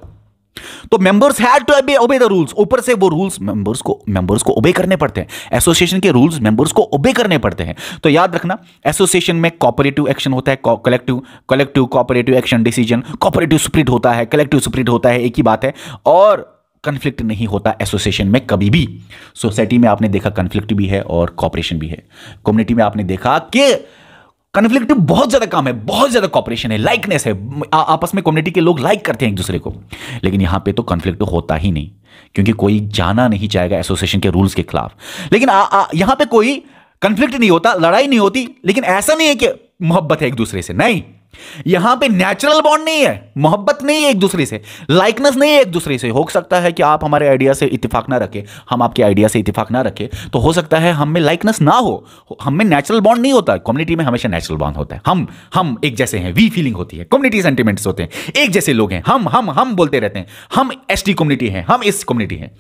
तो members had to obey the rules ऊपर से वो रूल्स मेंबर्स को मेंबर्स को ओबे करने पड़ते हैं एसोसिएशन के रूल्स मेंबर्स को ओबे करने पड़ते हैं तो याद रखना एसोसिएशन में कॉपरेटिव एक्शन होता है collective collective cooperative action decision cooperative spirit होता है कलेक्टिव स्प्रिट होता है एक ही बात है और कन्फ्लिक्ट नहीं होता एसोसिएशन में कभी भी सोसाइटी में आपने देखा कन्फ्लिक्ट भी है और कॉपरेशन भी है कम्युनिटी में आपने देखा कि कन्फ्लिक्ट बहुत ज्यादा काम है बहुत ज्यादा कॉपरेशन है लाइकनेस है आ, आपस में कम्युनिटी के लोग लाइक करते हैं एक दूसरे को लेकिन यहां पे तो कन्फ्लिक्ट होता ही नहीं क्योंकि कोई जाना नहीं चाहेगा एसोसिएशन के रूल्स के खिलाफ लेकिन आ, आ, यहां पे कोई कन्फ्लिक्ट नहीं होता लड़ाई नहीं होती लेकिन ऐसा नहीं है कि मोहब्बत है एक दूसरे से नहीं यहां पे नेचुरल बॉन्ड नहीं है मोहब्बत नहीं है एक दूसरे से लाइकनेस नहीं है एक दूसरे से हो सकता है कि आप हमारे आइडिया से इतफाक ना रखें हम आपके आइडिया से इतफाक ना रखें तो हो सकता है हम में लाइकनेस ना हो हम में नेचुरल बॉन्ड नहीं होता कम्युनिटी में हमेशा नेचुरल बॉन्ड होता है हम हम एक जैसे हैं वी फीलिंग होती है कम्युनिटी सेंटिमेंट्स होते हैं एक जैसे लोग हैं हम हम हम बोलते रहते हैं हम एस कम्युनिटी है हम इस कम्युनिटी है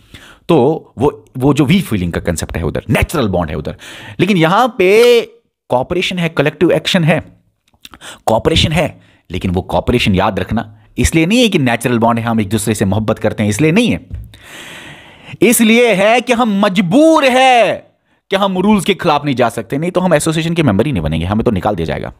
तो वो वो जो वी फीलिंग का कंसेप्ट है उधर नेचुरल बॉन्ड है उधर लेकिन यहां पर कॉपरेशन है कलेक्टिव एक्शन है कॉपरेशन है लेकिन वो कॉपरेशन याद रखना इसलिए नहीं है कि नेचुरल बॉन्ड है हम एक दूसरे से मोहब्बत करते हैं इसलिए नहीं है इसलिए है कि हम मजबूर है कि हम रूल्स के खिलाफ नहीं जा सकते नहीं तो हम एसोसिएशन के मेंबर ही नहीं बनेंगे हमें तो निकाल दिया जाएगा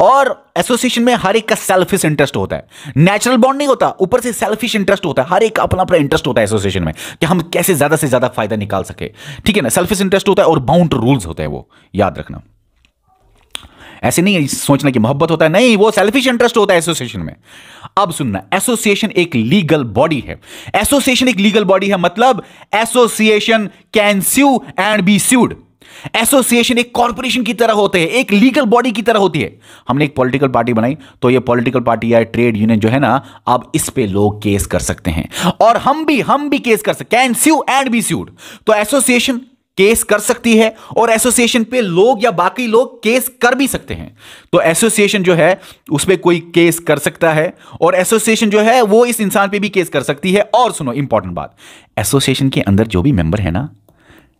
और एसोसिएशन में हर एक का सेल्फिश इंटरेस्ट होता है नेचुरल बॉन्ड नहीं होता ऊपर से सेल्फिश इंटरेस्ट होता है हर एक अपना अपना इंटरेस्ट होता है एसोसिएशन में कि हम कैसे ज्यादा से ज्यादा फायदा निकाल सके ठीक है ना सेल्फिश इंटरेस्ट होता है और बाउंड रूल्स होता है वो याद रखना ऐसे नहीं सोचना कि मोहब्बत होता है नहीं वो सेल्फिश इंटरेस्ट होता है एसोसिएशन में अब सुनना एसोसिएशन एक लीगल बॉडी है एसोसिएशन एक लीगल बॉडी है मतलब association can sue and be sued association एक कॉर्पोरेशन की तरह होते हैं एक लीगल बॉडी की तरह होती है हमने एक पॉलिटिकल पार्टी बनाई तो ये पॉलिटिकल पार्टी या ट्रेड यूनियन जो है ना अब इस पे लोग केस कर सकते हैं और हम भी हम भी केस कर सकते can sue and be sued तो एसोसिएशन केस कर सकती है और एसोसिएशन पे लोग या बाकी लोग केस कर भी सकते हैं तो एसोसिएशन जो है उस पर कोई केस कर सकता है और एसोसिएशन जो है वो इस इंसान पे भी केस कर सकती है और सुनो इंपॉर्टेंट बात एसोसिएशन के अंदर जो भी मेंबर है ना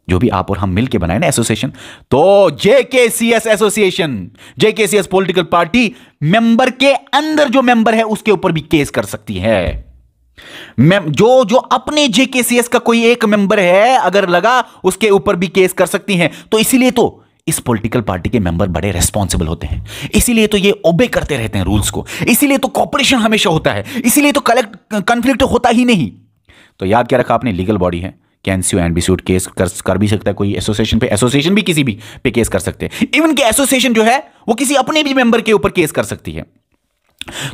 जो भी आप और हम मिलके बनाए ना एसोसिएशन तो JKCS association JKCS political party member के अंदर जो मेंबर है उसके ऊपर भी केस कर सकती है जो जो अपने जेकेसीएस का कोई एक मेंबर है अगर लगा उसके ऊपर भी केस कर सकती हैं तो इसीलिए तो इस पॉलिटिकल पार्टी के मेंबर बड़े रेस्पॉन्सिबल होते हैं इसीलिए तो ये ओबे करते रहते हैं रूल्स को इसीलिए तो कॉपरेशन हमेशा होता है इसीलिए तो कलेक्ट कंफ्लिक्ट होता ही नहीं तो याद क्या रखा आपने लीगल बॉडी है can sue and be suit case कर, कर भी सकता है कोई एसोसिएशन पे एसोसिएशन भी किसी भी पे केस कर सकते हैं इवन के एसोसिएशन जो है वो किसी अपने भी मेंबर के ऊपर केस कर सकती है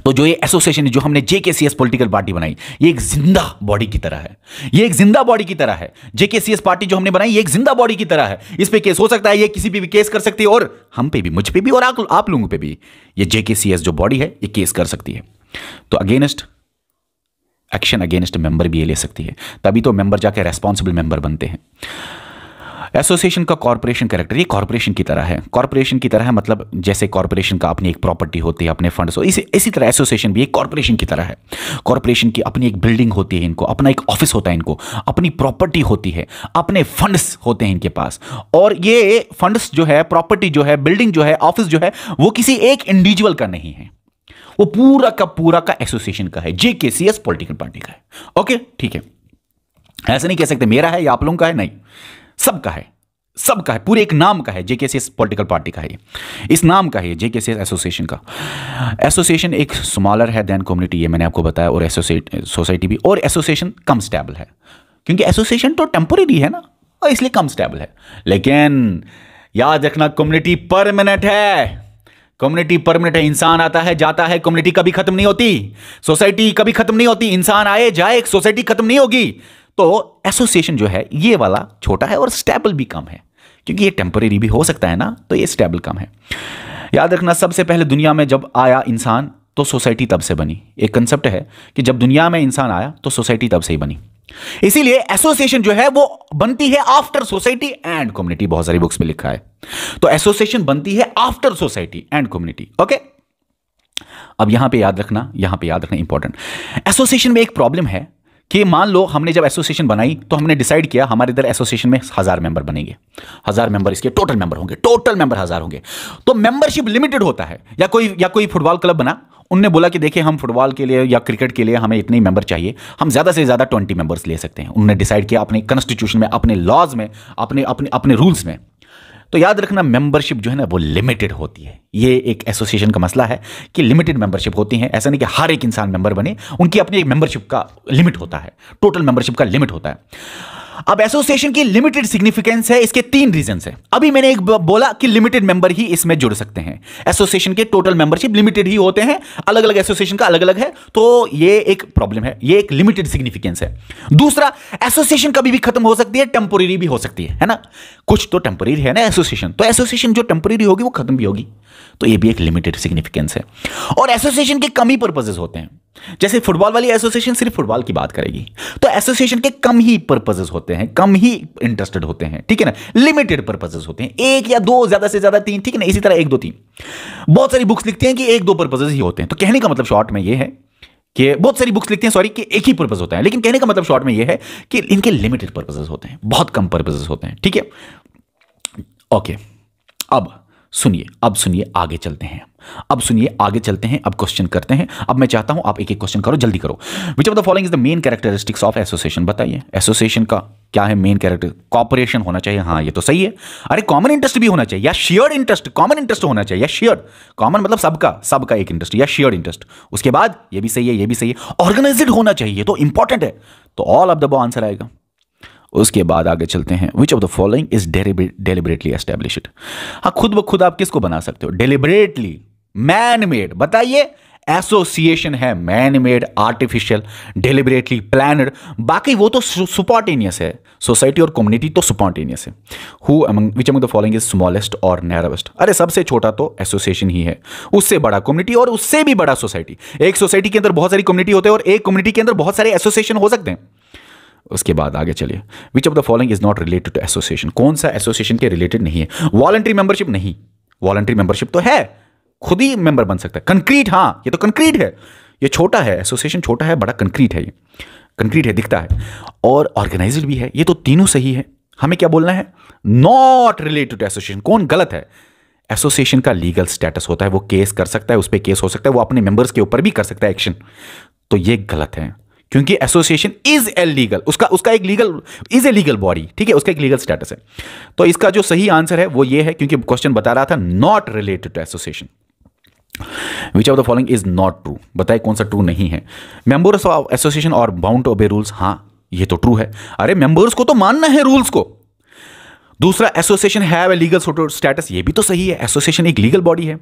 तो जो ये एसोसिएशन जो हमने J C S political party बनाई ये एक जिंदा बॉडी की तरह है ये एक जिंदा बॉडी की तरह है जे सी एस पार्टी जो हमने बनाई ये एक जिंदा बॉडी की तरह है इस पे केस हो सकता है ये किसी भी, भी केस कर सकती है और हम पे भी मुझ पे भी और आप, लोगों पे भी ये जेकेसीएस सी एस जो बॉडी है ये केस कर सकती है तो अगेंस्ट एक्शन अगेंस्ट मेंबर भी ये ले सकती है तभी तो मेंबर जाके रेस्पॉन्सिबल मेंबर बनते हैं एसोसिएशन का कॉरपोरेशन कैरेक्टर ये कॉरपोरेशन की तरह है कॉरपोरेशन की तरह है मतलब जैसे कॉरपोरेशन का अपनी एक प्रॉपर्टी होती है अपने फंड इसी इसी तरह एसोसिएशन भी एक कॉरपोरेशन की तरह है कॉरपोरेशन की अपनी एक बिल्डिंग होती है इनको अपना एक ऑफिस होता है इनको अपनी प्रॉपर्टी होती है अपने फंड्स होते हैं इनके पास और ये फंड्स जो है प्रॉपर्टी जो है बिल्डिंग जो है ऑफिस जो है वो किसी एक इंडिविजुअल का नहीं है वो पूरा का पूरा का एसोसिएशन का है JK C S political party का है ओके ठीक है ऐसा नहीं कह सकते मेरा है या आप लोगों का है नहीं सबका है सबका है पूरे एक नाम का है जेकेसीएस पॉलिटिकल पार्टी का है इस नाम का है जेकेसीएस एसोसिएशन का एसोसिएशन एक स्मॉलर है देन कम्युनिटी ये मैंने आपको बताया और एसोसिएट सोसाइटी भी और एसोसिएशन कम स्टेबल है क्योंकि एसोसिएशन तो टेम्पोरेरी है ना और इसलिए कम स्टेबल है लेकिन याद रखना कम्युनिटी परमानेंट है कम्युनिटी परमानेंट है इंसान आता है जाता है कम्युनिटी कभी खत्म नहीं होती सोसाइटी कभी खत्म नहीं होती इंसान आए जाए सोसाइटी खत्म नहीं होगी तो एसोसिएशन जो है ये वाला छोटा है और स्टेबल भी कम है क्योंकि ये टेम्परेरी भी हो सकता है ना तो ये स्टेबल कम है याद रखना सबसे पहले दुनिया में जब आया इंसान तो सोसाइटी तब से बनी एक कंसेप्ट है कि जब दुनिया में इंसान आया तो सोसाइटी तब से ही बनी इसीलिए एसोसिएशन जो है वो बनती है आफ्टर सोसाइटी एंड कम्युनिटी बहुत सारी बुक्स में लिखा है तो एसोसिएशन बनती है after society and community okay अब यहां पे याद रखना यहां पे याद रखना इंपॉर्टेंट एसोसिएशन में एक प्रॉब्लम है कि मान लो हमने जब एसोसिएशन बनाई तो हमने डिसाइड किया हमारे इधर एसोसिएशन में हज़ार मेंबर बनेंगे हज़ार मेंबर इसके टोटल मेंबर होंगे टोटल मेंबर हज़ार होंगे तो मेंबरशिप लिमिटेड होता है या कोई या कोई फुटबॉल क्लब बना उनने बोला कि देखिए हम फुटबॉल के लिए या क्रिकेट के लिए हमें इतने मेंबर चाहिए हम ज़्यादा से ज़्यादा ट्वेंटी मेंबर्स ले सकते हैं उन्होंने डिसाइड किया अपने कॉन्स्टिट्यूशन में अपने लॉज में अपने अपने अपने रूल्स में तो याद रखना मेंबरशिप जो है ना वो लिमिटेड होती है ये एक एसोसिएशन का मसला है कि लिमिटेड मेंबरशिप होती है ऐसा नहीं कि हर एक इंसान मेंबर बने उनकी अपनी एक मेंबरशिप का लिमिट होता है टोटल मेंबरशिप का लिमिट होता है अब एसोसिएशन की लिमिटेड सिग्निफिकेंस है इसके तीन रीजन है अभी मैंने एक बोला कि लिमिटेड मेंबर ही इसमें जुड़ सकते हैं एसोसिएशन के टोटल मेंबरशिप लिमिटेड ही होते हैं अलग अलग एसोसिएशन का अलग अलग है तो ये एक प्रॉब्लम है ये एक लिमिटेड सिग्निफिकेंस है दूसरा एसोसिएशन कभी भी खत्म हो सकती है टेम्पोरेरी भी हो सकती है है ना कुछ तो टेम्पोरेरी है ना एसोसिएशन तो एसोसिएशन जो टेम्पोरेरी होगी वो खत्म भी होगी तो ये भी एक लिमिटेड सिग्निफिकेंस है और एसोसिएशन के कमी ही पर्पजेज होते हैं जैसे फुटबॉल वाली एसोसिएशन सिर्फ फुटबॉल की बात करेगी तो एसोसिएशन के कम ही पर्पजेस होते हैं कम ही इंटरेस्टेड होते हैं ठीक है ना लिमिटेड पर्पजेस होते हैं एक या दो ज्यादा से ज्यादा तीन ठीक है ना इसी तरह एक दो तीन बहुत सारी बुक्स लिखती हैं कि एक दो पर्पजेस ही होते हैं तो कहने का मतलब शॉर्ट में यह है कि बहुत सारी बुक्स लिखती हैं सॉरी कि एक ही पर्पज होता है लेकिन कहने का मतलब शॉर्ट में यह है कि इनके लिमिटेड पर्पजेस होते हैं बहुत कम पर्पजेस होते हैं ठीक है ओके अब सुनिए अब सुनिए आगे चलते हैं अब सुनिए आगे चलते हैं अब क्वेश्चन करते हैं अब मैं चाहता हूं आप एक एक क्वेश्चन करो जल्दी करो which of the following is the main characteristics of association बताइए एसोसिएशन का क्या है मेन कैरेक्टर कॉपरेशन होना चाहिए हाँ ये तो सही है अरे कॉमन इंटरेस्ट भी होना चाहिए या शेयर इंटरेस्ट कॉमन इंटरेस्ट होना चाहिए या शेयर कॉमन मतलब सबका सबका एक इंटरेस्ट या शेयर इंटरेस्ट उसके बाद ये भी सही है ये भी सही है ऑर्गेनाइज्ड होना चाहिए तो इंपॉर्टेंट है तो all of the above answer आएगा उसके बाद आगे चलते हैं which of the following is deliberately establish हाँ खुद ब खुद आप किसको बना सकते हो डेलीबरेटली मैन मेड बताइए एसोसिएशन है man made artificial deliberately planned बाकी वो तो सुपॉटेनियस है सोसाइटी और कम्युनिटी तो सुपॉटेनियस है who among which among the following is smallest और नैरोस्ट अरे सबसे छोटा तो एसोसिएशन ही है उससे बड़ा कम्युनिटी और उससे भी बड़ा सोसाइटी एक सोसाइटी के अंदर बहुत सारी कम्युनिटी होते हैं और एक कम्युनिटी के अंदर बहुत सारे एसोसिएशन हो सकते हैं उसके बाद आगे चलिए which of the following is not related to association कौन सा एसोसिएशन के रिलेटेड नहीं है वॉलंट्री मेंबरशिप नहीं वॉलंट्री मेंबरशिप तो है खुद ही मेंबर बन सकता है कंक्रीट हाँ ये तो कंक्रीट है ये छोटा है एसोसिएशन छोटा है बड़ा कंक्रीट है ये कंक्रीट है दिखता है और ऑर्गेनाइज भी है ये तो तीनों सही है हमें क्या बोलना है नॉट रिलेटेड एसोसिएशन कौन गलत है एसोसिएशन का लीगल स्टेटस होता है वो केस कर सकता है उस पर केस हो सकता है वो अपने मेंबर्स के ऊपर भी कर सकता है एक्शन तो ये गलत है क्योंकि एसोसिएशन इज ए लीगल उसका उसका एक legal is a legal body ठीक है उसका एक लीगल स्टेटस है तो इसका जो सही आंसर है वो ये है क्योंकि क्वेश्चन बता रहा था not related to association which of the following is not true बताए कौन सा ट्रू नहीं है members of association are bound to obey rules हाँ ये तो ट्रू है अरे मेंबर्स को तो मानना है रूल्स को दूसरा association have a legal status ये भी तो सही है एसोसिएशन एक लीगल बॉडी है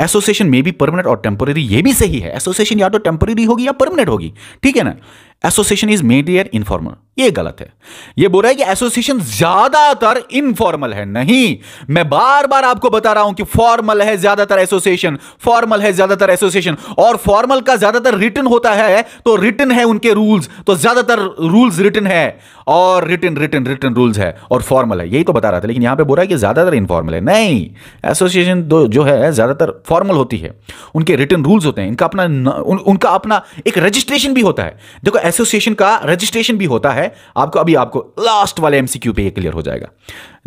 एसोसिएशन में भी परमानेंट और टेम्पोरेरी ये भी सही है एसोसिएशन या तो टेम्पोरेरी होगी या परमानेंट होगी ठीक है ना association is made year informal ये गलत है ये बोल रहा है कि एसोसिएशन ज्यादातर इनफॉर्मल है नहीं मैं बार बार आपको बता रहा हूं कि फॉर्मल है ज्यादातर एसोसिएशन फॉर्मल है ज्यादातर एसोसिएशन और फॉर्मल का ज्यादातर रिटर्न होता है तो रिटर्न है उनके रूल्स तो ज्यादातर रूल्स रिटर्न है और रिटर्न रिटर्न रिटर्न रूल्स है और फॉर्मल है यही तो बता रहा था लेकिन यहां पर बोल रहा है कि ज्यादातर इनफॉर्मल है नहीं एसोसिएशन जो है ज्यादातर फॉर्मल होती है उनके रिटर्न रूल्स होते हैं इनका अपना उनका अपना एक रजिस्ट्रेशन भी होता है देखो एसोसिएशन का रजिस्ट्रेशन भी होता है आपको अभी आपको लास्ट वाले एमसीक्यू पे ये क्लियर हो जाएगा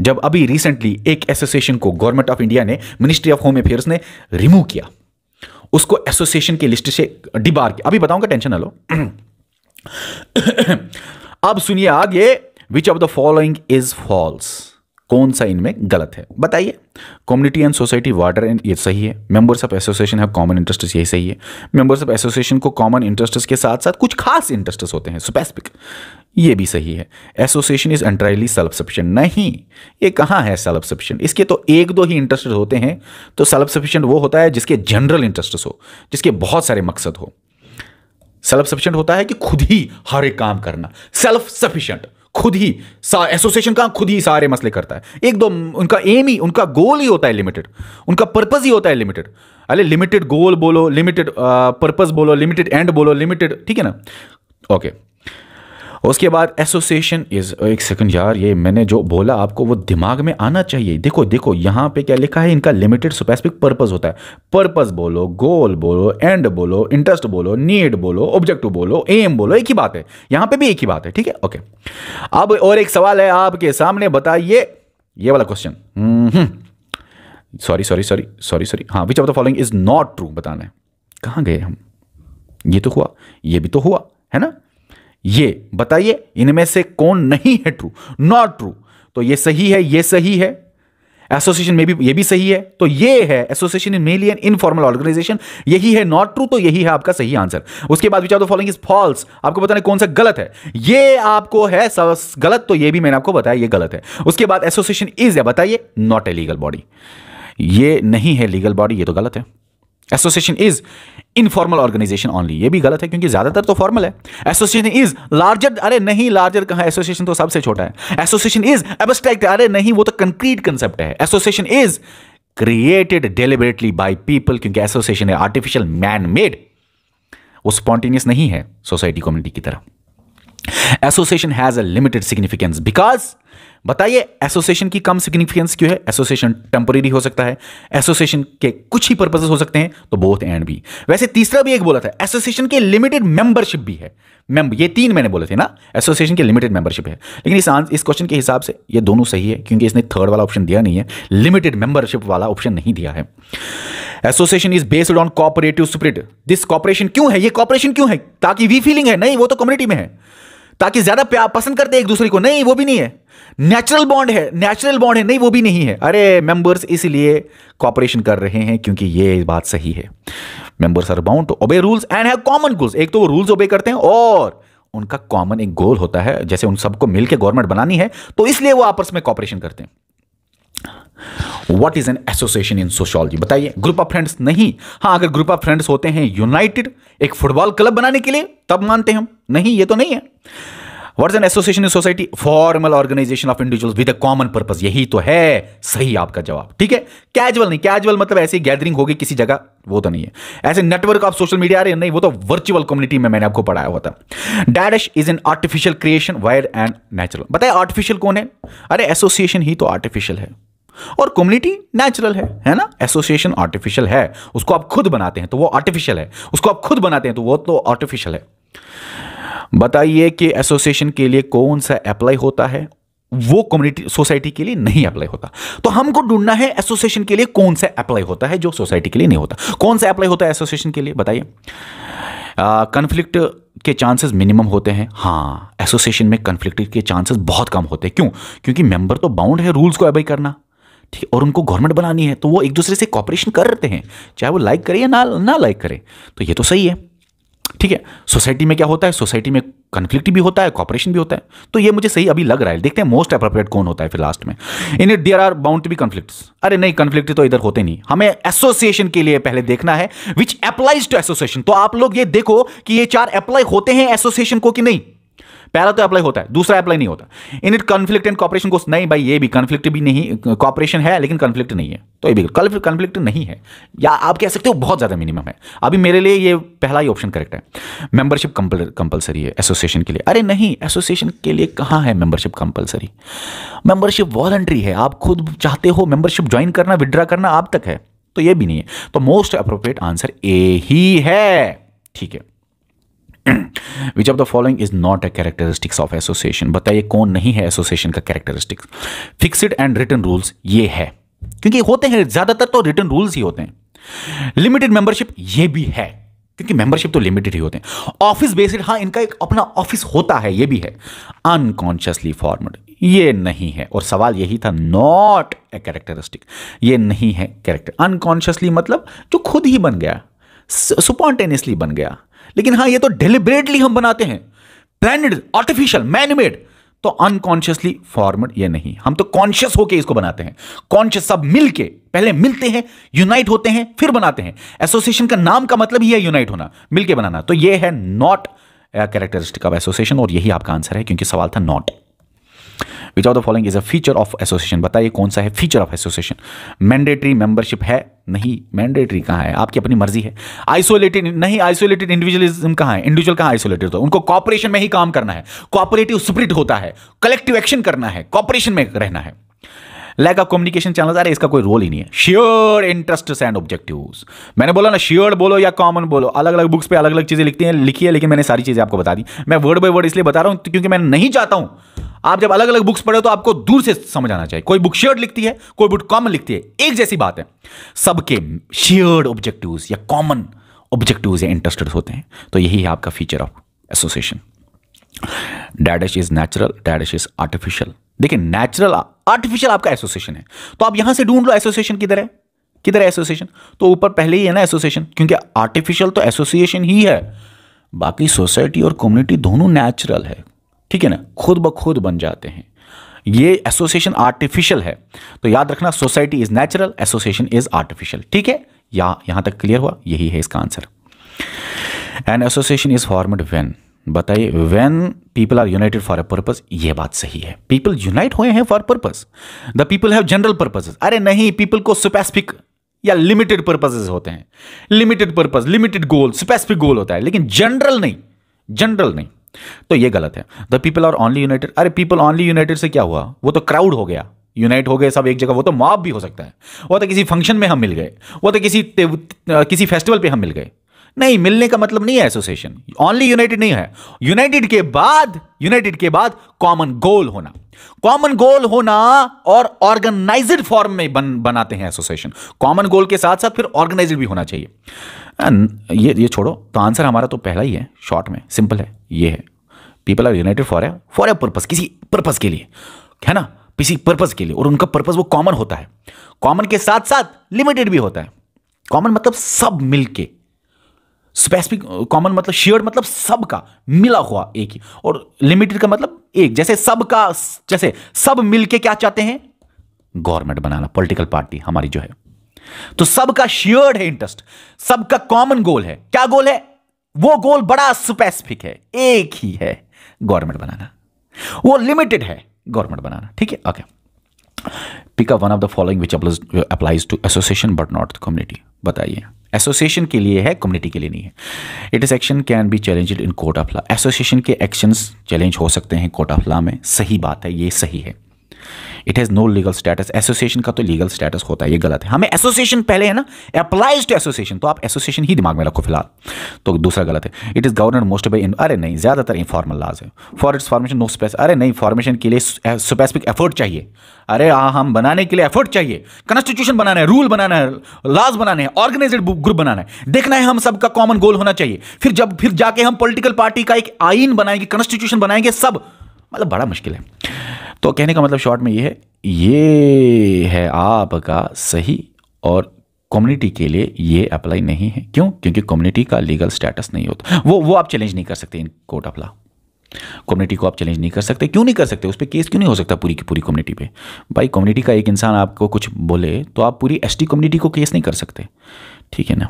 जब अभी रिसेंटली एक एसोसिएशन को गवर्नमेंट ऑफ इंडिया ने मिनिस्ट्री ऑफ होम अफेयर्स ने रिमूव किया उसको एसोसिएशन की लिस्ट से डिबार किया अभी बताऊंगा टेंशन हलो अब सुनिए आगे which of the following is false कौन सा इनमें गलत है बताइए community and society water and ये सही है मेंबर्स ऑफ एसोसिएशन है कॉमन इंटरेस्ट यही सही है मेंबर्स ऑफ एसोसिएशन को कॉमन इंटरेस्ट के साथ साथ कुछ खास इंटरेस्ट होते हैं स्पेसिफिक ये भी सही है association is entirely self sufficient नहीं ये कहाँ है सेल्फ सफिशियंट इसके तो एक दो ही इंटरेस्ट होते हैं तो सेल्फ सफिशियंट वो होता है जिसके जनरल इंटरेस्ट हो जिसके बहुत सारे मकसद हो सेल्फ सफिशियंट होता है कि खुद ही हर एक काम करना सेल्फ सफिशियंट खुद ही एसोसिएशन का खुद ही सारे मसले करता है एक दो उनका एम ही उनका गोल ही होता है लिमिटेड उनका पर्पज ही होता है लिमिटेड अरे लिमिटेड गोल बोलो लिमिटेड पर्पज बोलो लिमिटेड एंड बोलो लिमिटेड ठीक है ना ओके okay. उसके बाद एसोसिएशन इज एक सेकंड यार ये मैंने जो बोला आपको वो दिमाग में आना चाहिए देखो देखो यहाँ पे क्या लिखा है इनका लिमिटेड स्पेसिफिक पर्पज होता है पर्पज बोलो गोल बोलो एंड बोलो इंटरेस्ट बोलो नीड बोलो ऑब्जेक्टिव बोलो एम बोलो एक ही बात है यहाँ पे भी एक ही बात है ठीक है ओके अब और एक सवाल है आपके सामने बताइए ये वाला question sorry sorry sorry sorry sorry हाँ which of the following is not true बताना है कहाँ गए हम ये तो हुआ ये भी तो हुआ है ना ये बताइए इनमें से कौन नहीं है ट्रू नॉट ट्रू तो ये सही है ये सही है एसोसिएशन में भी ये भी सही है तो ये है association in mainly an informal organisation यही है नॉट ट्रू तो यही है आपका सही आंसर उसके बाद विचार दो फॉलोइंग इज फॉल्स आपको बताने कौन सा गलत है ये आपको है गलत तो ये भी मैंने आपको बताया ये गलत है उसके बाद एसोसिएशन इज है बताइए नॉट ए लीगल बॉडी ये नहीं है लीगल बॉडी ये तो गलत है association is informal organisation only ये भी गलत है क्योंकि ज़्यादातर तो फॉर्मल है एसोसिएशन इज लार्जर अरे नहीं लार्जर कहा एसोसिएशन तो सबसे छोटा है एसोसिएशन इज एबस्ट्रैक्ट अरे नहीं वो तो कंक्रीट कंसेप्ट है association is created deliberately by people क्योंकि एसोसिएशन है आर्टिफिशियल मैन मेड वो स्पॉन्टेनियस नहीं है सोसाइटी कम्युनिटी की तरह association has a limited significance because बताइए एसोसिएशन की कम सिग्निफिकेंस क्यों है एसोसिएशन टेम्पोरी हो सकता है एसोसिएशन के कुछ ही पर्पज हो सकते हैं तो बोथ एंड भी वैसे तीसरा भी एक बोला था एसोसिएशन के लिमिटेड मेंबरशिप भी है मेंब ये तीन मैंने बोले थे ना एसोसिएशन के लिमिटेड मेंबरशिप है लेकिन इस आंस, इस क्वेश्चन के हिसाब से ये दोनों सही है क्योंकि इसने थर्ड वाला ऑप्शन दिया नहीं है लिमिटेड मेंबरशिप वाला ऑप्शन नहीं दिया है association is based on cooperative spirit this cooperation क्यों है ये कॉपरेशन क्यों है ताकि वी फीलिंग है नहीं वो तो कम्युनिटी में है ताकि ज्यादा प्यार पसंद करते एक दूसरे को नहीं वो भी नहीं है नेचुरल बॉन्ड है नेचुरल बॉन्ड है नहीं वो भी नहीं है अरे मेंबर्स इसलिए कॉपरेशन कर रहे हैं क्योंकि ये बात सही है members are bound to obey rules and have common goals एक तो वो रूल्स ओबे करते हैं और उनका कॉमन एक गोल होता है जैसे उन सबको मिलकर गवर्नमेंट बनानी है तो इसलिए वो आपस में कॉपरेशन करते हैं what is an association in sociology बताइए ग्रुप ऑफ फ्रेंड्स नहीं हाँ अगर ग्रुप ऑफ फ्रेंड्स होते हैं यूनाइटेड एक फुटबॉल क्लब बनाने के लिए तब मानते हैं हम नहीं ये तो नहीं है is an association in society formal organisation of individual with a common purpose यही तो है सही आपका जवाब ठीक है कैजुअल नहीं कैजुअल मतलब ऐसी गैदरिंग होगी किसी जगह वो तो नहीं है ऐसे नेटवर्क ऑफ सोशल मीडिया आ रहे नहीं वो तो वर्चुअल कम्युनिटी में मैंने आपको पढ़ाया होता डैडश is an artificial creation wire and natural बताए आर्टिफिशियल कौन है अरे एसोसिएशन ही तो आर्टिफिशियल है और कम्युनिटी नेचुरल है है ना एसोसिएशन आर्टिफिशियल है उसको आप खुद बनाते हैं तो वो आर्टिफिशियल है उसको आप खुद बनाते हैं तो वो तो आर्टिफिशियल है बताइए कि एसोसिएशन के लिए कौन सा अप्लाई होता है वो कम्युनिटी सोसाइटी के लिए नहीं अप्लाई होता तो हमको ढूंढना है एसोसिएशन के लिए कौन सा अप्लाई होता है जो सोसाइटी के लिए नहीं होता कौन सा अप्लाई होता है एसोसिएशन के लिए बताइए कन्फ्लिक्ट के चांसेस मिनिमम होते हैं हाँ एसोसिएशन में कन्फ्लिक्ट के चांसेस बहुत कम होते हैं क्यों क्योंकि मेंबर तो बाउंड है रूल्स को अबई करना ठीक और उनको गवर्नमेंट बनानी है तो वो एक दूसरे से कॉपरेशन करते हैं चाहे वो लाइक करे या ना ना लाइक करे तो ये तो सही है ठीक है सोसाइटी में क्या होता है सोसाइटी में कन्फ्लिक्ट भी होता है कॉपरेशन भी होता है तो ये मुझे सही अभी लग रहा है देखते हैं मोस्ट अप्रोप्रिएट कौन होता है फिर लास्ट में in it there are bound to be conflict अरे नहीं कन्फ्लिक्ट तो इधर होते नहीं हमें एसोसिएशन के लिए पहले देखना है विच अप्लाइज टू एसोसिएशन तो आप लोग ये देखो कि ये चार अप्लाई होते हैं एसोसिएशन को कि नहीं पहला तो अप्लाई होता है दूसरा अप्लाई नहीं होता in it conflict and cooperation को नहीं भाई ये भी कॉन्फ्लिक्ट भी नहीं कॉपरेशन है लेकिन कॉन्फ्लिक्ट नहीं है तो ये भी कॉन्फ्लिक्ट नहीं है या आप कह सकते हो बहुत ज़्यादा मिनिमम है अभी मेरे लिए ये पहला ही ऑप्शन करेक्ट है मेंबरशिप कंपलसरी है एसोसिएशन के लिए अरे नहीं एसोसिएशन के लिए कहाँ है मेंबरशिप कंपलसरी मेंबरशिप वॉलंट्री है आप खुद चाहते हो मेंबरशिप ज्वाइन करना विड्रा करना आप तक है तो ये भी नहीं है तो मोस्ट अप्रोप्रिएट आंसर ए ही है ठीक है which of the following is not a characteristics of association बताइए कौन नहीं है एसोसिएशन का characteristics fixed and written rules ये है क्योंकि होते हैं ज़्यादातर तो रिटर्न रूल्स ही होते हैं लिमिटेड मेंबरशिप ये भी है क्योंकि मेंबरशिप तो लिमिटेड ही होते हैं ऑफिस बेस्ड हाँ इनका एक अपना ऑफिस होता है ये भी है अनकॉन्शियसली फॉर्मड ये नहीं है और सवाल यही था नॉट ए कैरेक्टरिस्टिक ये नहीं है कैरेक्टर अनकॉन्शियसली मतलब जो खुद ही बन गया सुपॉन्टेनियसली बन गया लेकिन हाँ ये तो डिलिबरेटली हम बनाते हैं प्लानड आर्टिफिशियल मैनमेड तो अनकॉन्शियसली फॉर्मड ये नहीं हम तो कॉन्शियस होके इसको बनाते हैं कॉन्शियस सब मिलके पहले मिलते हैं यूनाइट होते हैं फिर बनाते हैं एसोसिएशन का नाम का मतलब ही है यूनाइट होना मिलके बनाना तो ये है नॉट कैरेक्टरिस्टिक ऑफ एसोसिएशन और यही आपका आंसर है क्योंकि सवाल था not which of the following is a feature of association बताइए कौन सा है feature of association mandatory membership है नहीं मैंडेटरी कहाँ है आपकी अपनी मर्जी है आइसोलेटेड नहीं आइसोलेटेड इंडिविजुअलिज्म कहाँ है इंडिविजुअल कहाँ आइसोलेटेड होता है उनको कॉपरेशन में ही काम करना है कॉपरेटिव स्प्रिट होता है कलेक्टिव एक्शन करना है कॉपरेशन में रहना है लैक ऑफ कम्युनिकेशन चैनल अरे इसका कोई रोल ही नहीं है श्योर इंटरेस्ट एंड ऑब्जेक्टिव मैंने बोला ना श्योर बोलो या कॉमन बोलो अलग अलग बुक्स पे अलग अलग चीज़ें लिखती हैं लिखी है लेकिन मैंने सारी चीज़ें आपको बता दी मैं वर्ड बाय वर्ड इसलिए बता रहा हूं क्योंकि मैं नहीं चाहता हूं आप जब अलग अलग बुक्स पढ़े तो आपको दूर से समझ आना चाहिए कोई बुक शेयर्ड लिखती है कोई बुक कॉमन लिखती है एक जैसी बात है सबके शेयर्ड ऑब्जेक्टिव या कॉमन ऑब्जेक्टिव या इंटरेस्टेड होते हैं तो यही है आपका फीचर ऑफ एसोसिएशन डैडश इज नेचुरल डैडश इज आर्टिफिशियल देखिए नेचुरल आर्टिफिशियल आपका एसोसिएशन है तो आप यहां से ढूंढ लो एसोसिएशन किधर है किधर है एसोसिएशन तो ऊपर पहले ही है ना एसोसिएशन क्योंकि आर्टिफिशियल तो एसोसिएशन ही है बाकी सोसाइटी और कम्युनिटी दोनों नेचुरल है ठीक है ना खुद ब खुद बन जाते हैं ये एसोसिएशन आर्टिफिशियल है तो याद रखना society is natural association is artificial ठीक है या यहां तक क्लियर हुआ यही है इसका answer an association is formed when बताइए when people are united for a purpose ये बात सही है पीपल यूनाइट हुए हैं for purpose the people have general purposes अरे नहीं पीपल को स्पेसिफिक या लिमिटेड पर्पजेज होते हैं limited purpose limited goal specific goal होता है लेकिन जनरल नहीं जनरल नहीं तो ये गलत है the people are only united अरे पीपल ओनली यूनाइटेड से क्या हुआ वो तो क्राउड हो गया यूनाइट हो गए सब एक जगह वो तो मॉब भी हो सकता है वो तो किसी फंक्शन में हम मिल गए वो तो किसी किसी फेस्टिवल पे हम मिल गए नहीं मिलने का मतलब नहीं है एसोसिएशन ओनली यूनाइटेड नहीं है यूनाइटेड के बाद यूनाइटेड के बाद कॉमन गोल होना कॉमन गोल होना और ऑर्गेनाइज्ड फॉर्म में बन बनाते हैं एसोसिएशन कॉमन गोल के साथ साथ फिर ऑर्गेनाइज्ड भी होना चाहिए ये ये छोड़ो तो आंसर हमारा तो पहला ही है शॉर्ट में सिंपल है ये है people are united for a for a purpose किसी पर्पज के लिए है ना किसी पर्पज के लिए और उनका पर्पज वो कॉमन होता है कॉमन के साथ साथ लिमिटेड भी होता है कॉमन मतलब सब मिलके स्पेसिफिक कॉमन मतलब शेयर मतलब सब का मिला हुआ एक ही और लिमिटेड का मतलब एक जैसे सब का जैसे सब मिलके क्या चाहते हैं गवर्नमेंट बनाना पॉलिटिकल पार्टी हमारी जो है तो सबका शेयर्ड है इंटरेस्ट सबका कॉमन गोल है क्या गोल है वो गोल बड़ा स्पेसिफिक है एक ही है गवर्नमेंट बनाना वो लिमिटेड है गवर्नमेंट बनाना ठीक है okay pick up one of the following which applies to association but not community बताइए एसोसिएशन के लिए है कम्युनिटी के लिए नहीं है it is action can be challenge in court of law association के एक्शंस चैलेंज हो सकते हैं कोर्ट ऑफ लॉ में सही बात है ये सही है it has no legal status association का तो लीगल स्टेटस होता है ये गलत है हमें एसोसिएशन पहले है ना अप्लाइज टू एसोसिएशन तो आप एसोसिएशन ही दिमाग में रखो फिलहाल तो दूसरा गलत है it is governed most by अरे नहीं ज़्यादातर इनफॉर्मल लाज है for its formation no space अरे नहीं फॉर्मेशन के लिए स्पेसिफिक एफर्ट चाहिए अरे आ हाँ, हम बनाने के लिए एफर्ट चाहिए कॉन्स्टिट्यूशन बनाना है रूल बनाना है लाज बनाना है ऑर्गेनाइजेड ग्रुप बनाना है देखना है हम सबका कॉमन गोल होना चाहिए फिर जब फिर जाके हम पोलिटिकल पार्टी का एक आइन बनाएंगे कॉन्स्टिट्यूशन बनाएंगे सब मतलब बड़ा मुश्किल है तो कहने का मतलब शॉर्ट में ये है ये है आपका सही और कम्युनिटी के लिए ये अप्लाई नहीं है क्यों क्योंकि कम्युनिटी का लीगल स्टेटस नहीं होता वो वो आप चैलेंज नहीं कर सकते in court of law community को आप चैलेंज नहीं कर सकते क्यों नहीं कर सकते उस पर केस क्यों नहीं हो सकता पूरी की पूरी कम्युनिटी पे भाई कम्युनिटी का एक इंसान आपको कुछ बोले तो आप पूरी एसटी कम्युनिटी को केस नहीं कर सकते ठीक है ना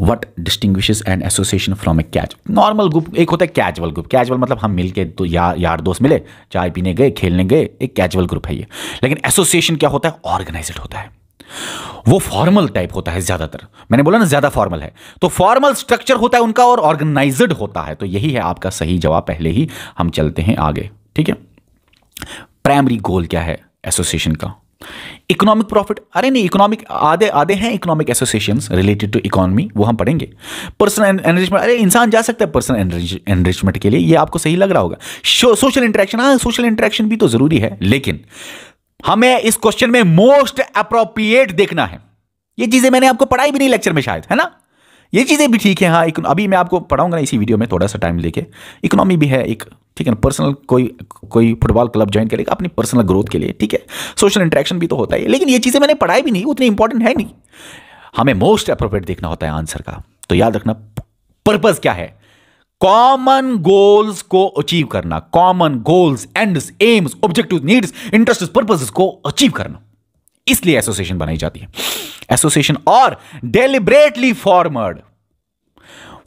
what distinguish an association from a catch normal group एक होता है कैजुअल ग्रुप कैजुअल मतलब हम मिलके तो यार यार दोस्त मिले चाय पीने गए खेलने गए एक कैजुअल ग्रुप है ये लेकिन एसोसिएशन क्या होता है ऑर्गेनाइज होता है वो फॉर्मल टाइप होता है ज्यादातर मैंने बोला ना ज्यादा फॉर्मल है तो फॉर्मल स्ट्रक्चर होता है उनका और ऑर्गेनाइज्ड होता है तो यही है आपका सही जवाब पहले ही हम चलते हैं आगे ठीक है प्राइमरी गोल क्या है एसोसिएशन का इकोनॉमिक प्रॉफिट अरे नहीं इकोनॉमिक आधे आधे हैं economic association related to economy वो हम पढ़ेंगे पर्सनल एनरिचमेंट अरे इंसान जा सकता है पर्सनल एनरिचमेंट के लिए ये आपको सही लग रहा होगा सोशल इंटरेक्शन हाँ सोशल इंटरेक्शन भी तो जरूरी है लेकिन हमें इस क्वेश्चन में मोस्ट अप्रोप्रिएट देखना है ये चीजें मैंने आपको पढ़ाई भी नहीं लेक्चर में शायद है ना ये चीज़ें भी ठीक है हाँ अभी मैं आपको पढ़ाऊंगा इसी वीडियो में थोड़ा सा टाइम लेके इकोनॉमी भी है एक ठीक है ना पर्सनल कोई कोई फुटबॉल क्लब ज्वाइन करेगा अपनी पर्सनल ग्रोथ के लिए ठीक है सोशल इंट्रैक्शन भी तो होता है लेकिन ये चीज़ें मैंने पढ़ाई भी नहीं उतनी इंपॉर्टेंट है नहीं हमें मोस्ट अप्रोप्रिएट देखना होता है आंसर का तो याद रखना पर्पज़ क्या है कॉमन गोल्स को अचीव करना common goals ends aims objective needs interest purpose को अचीव करना इसलिए एसोसिएशन बनाई जाती है एसोसिएशन और deliberately formed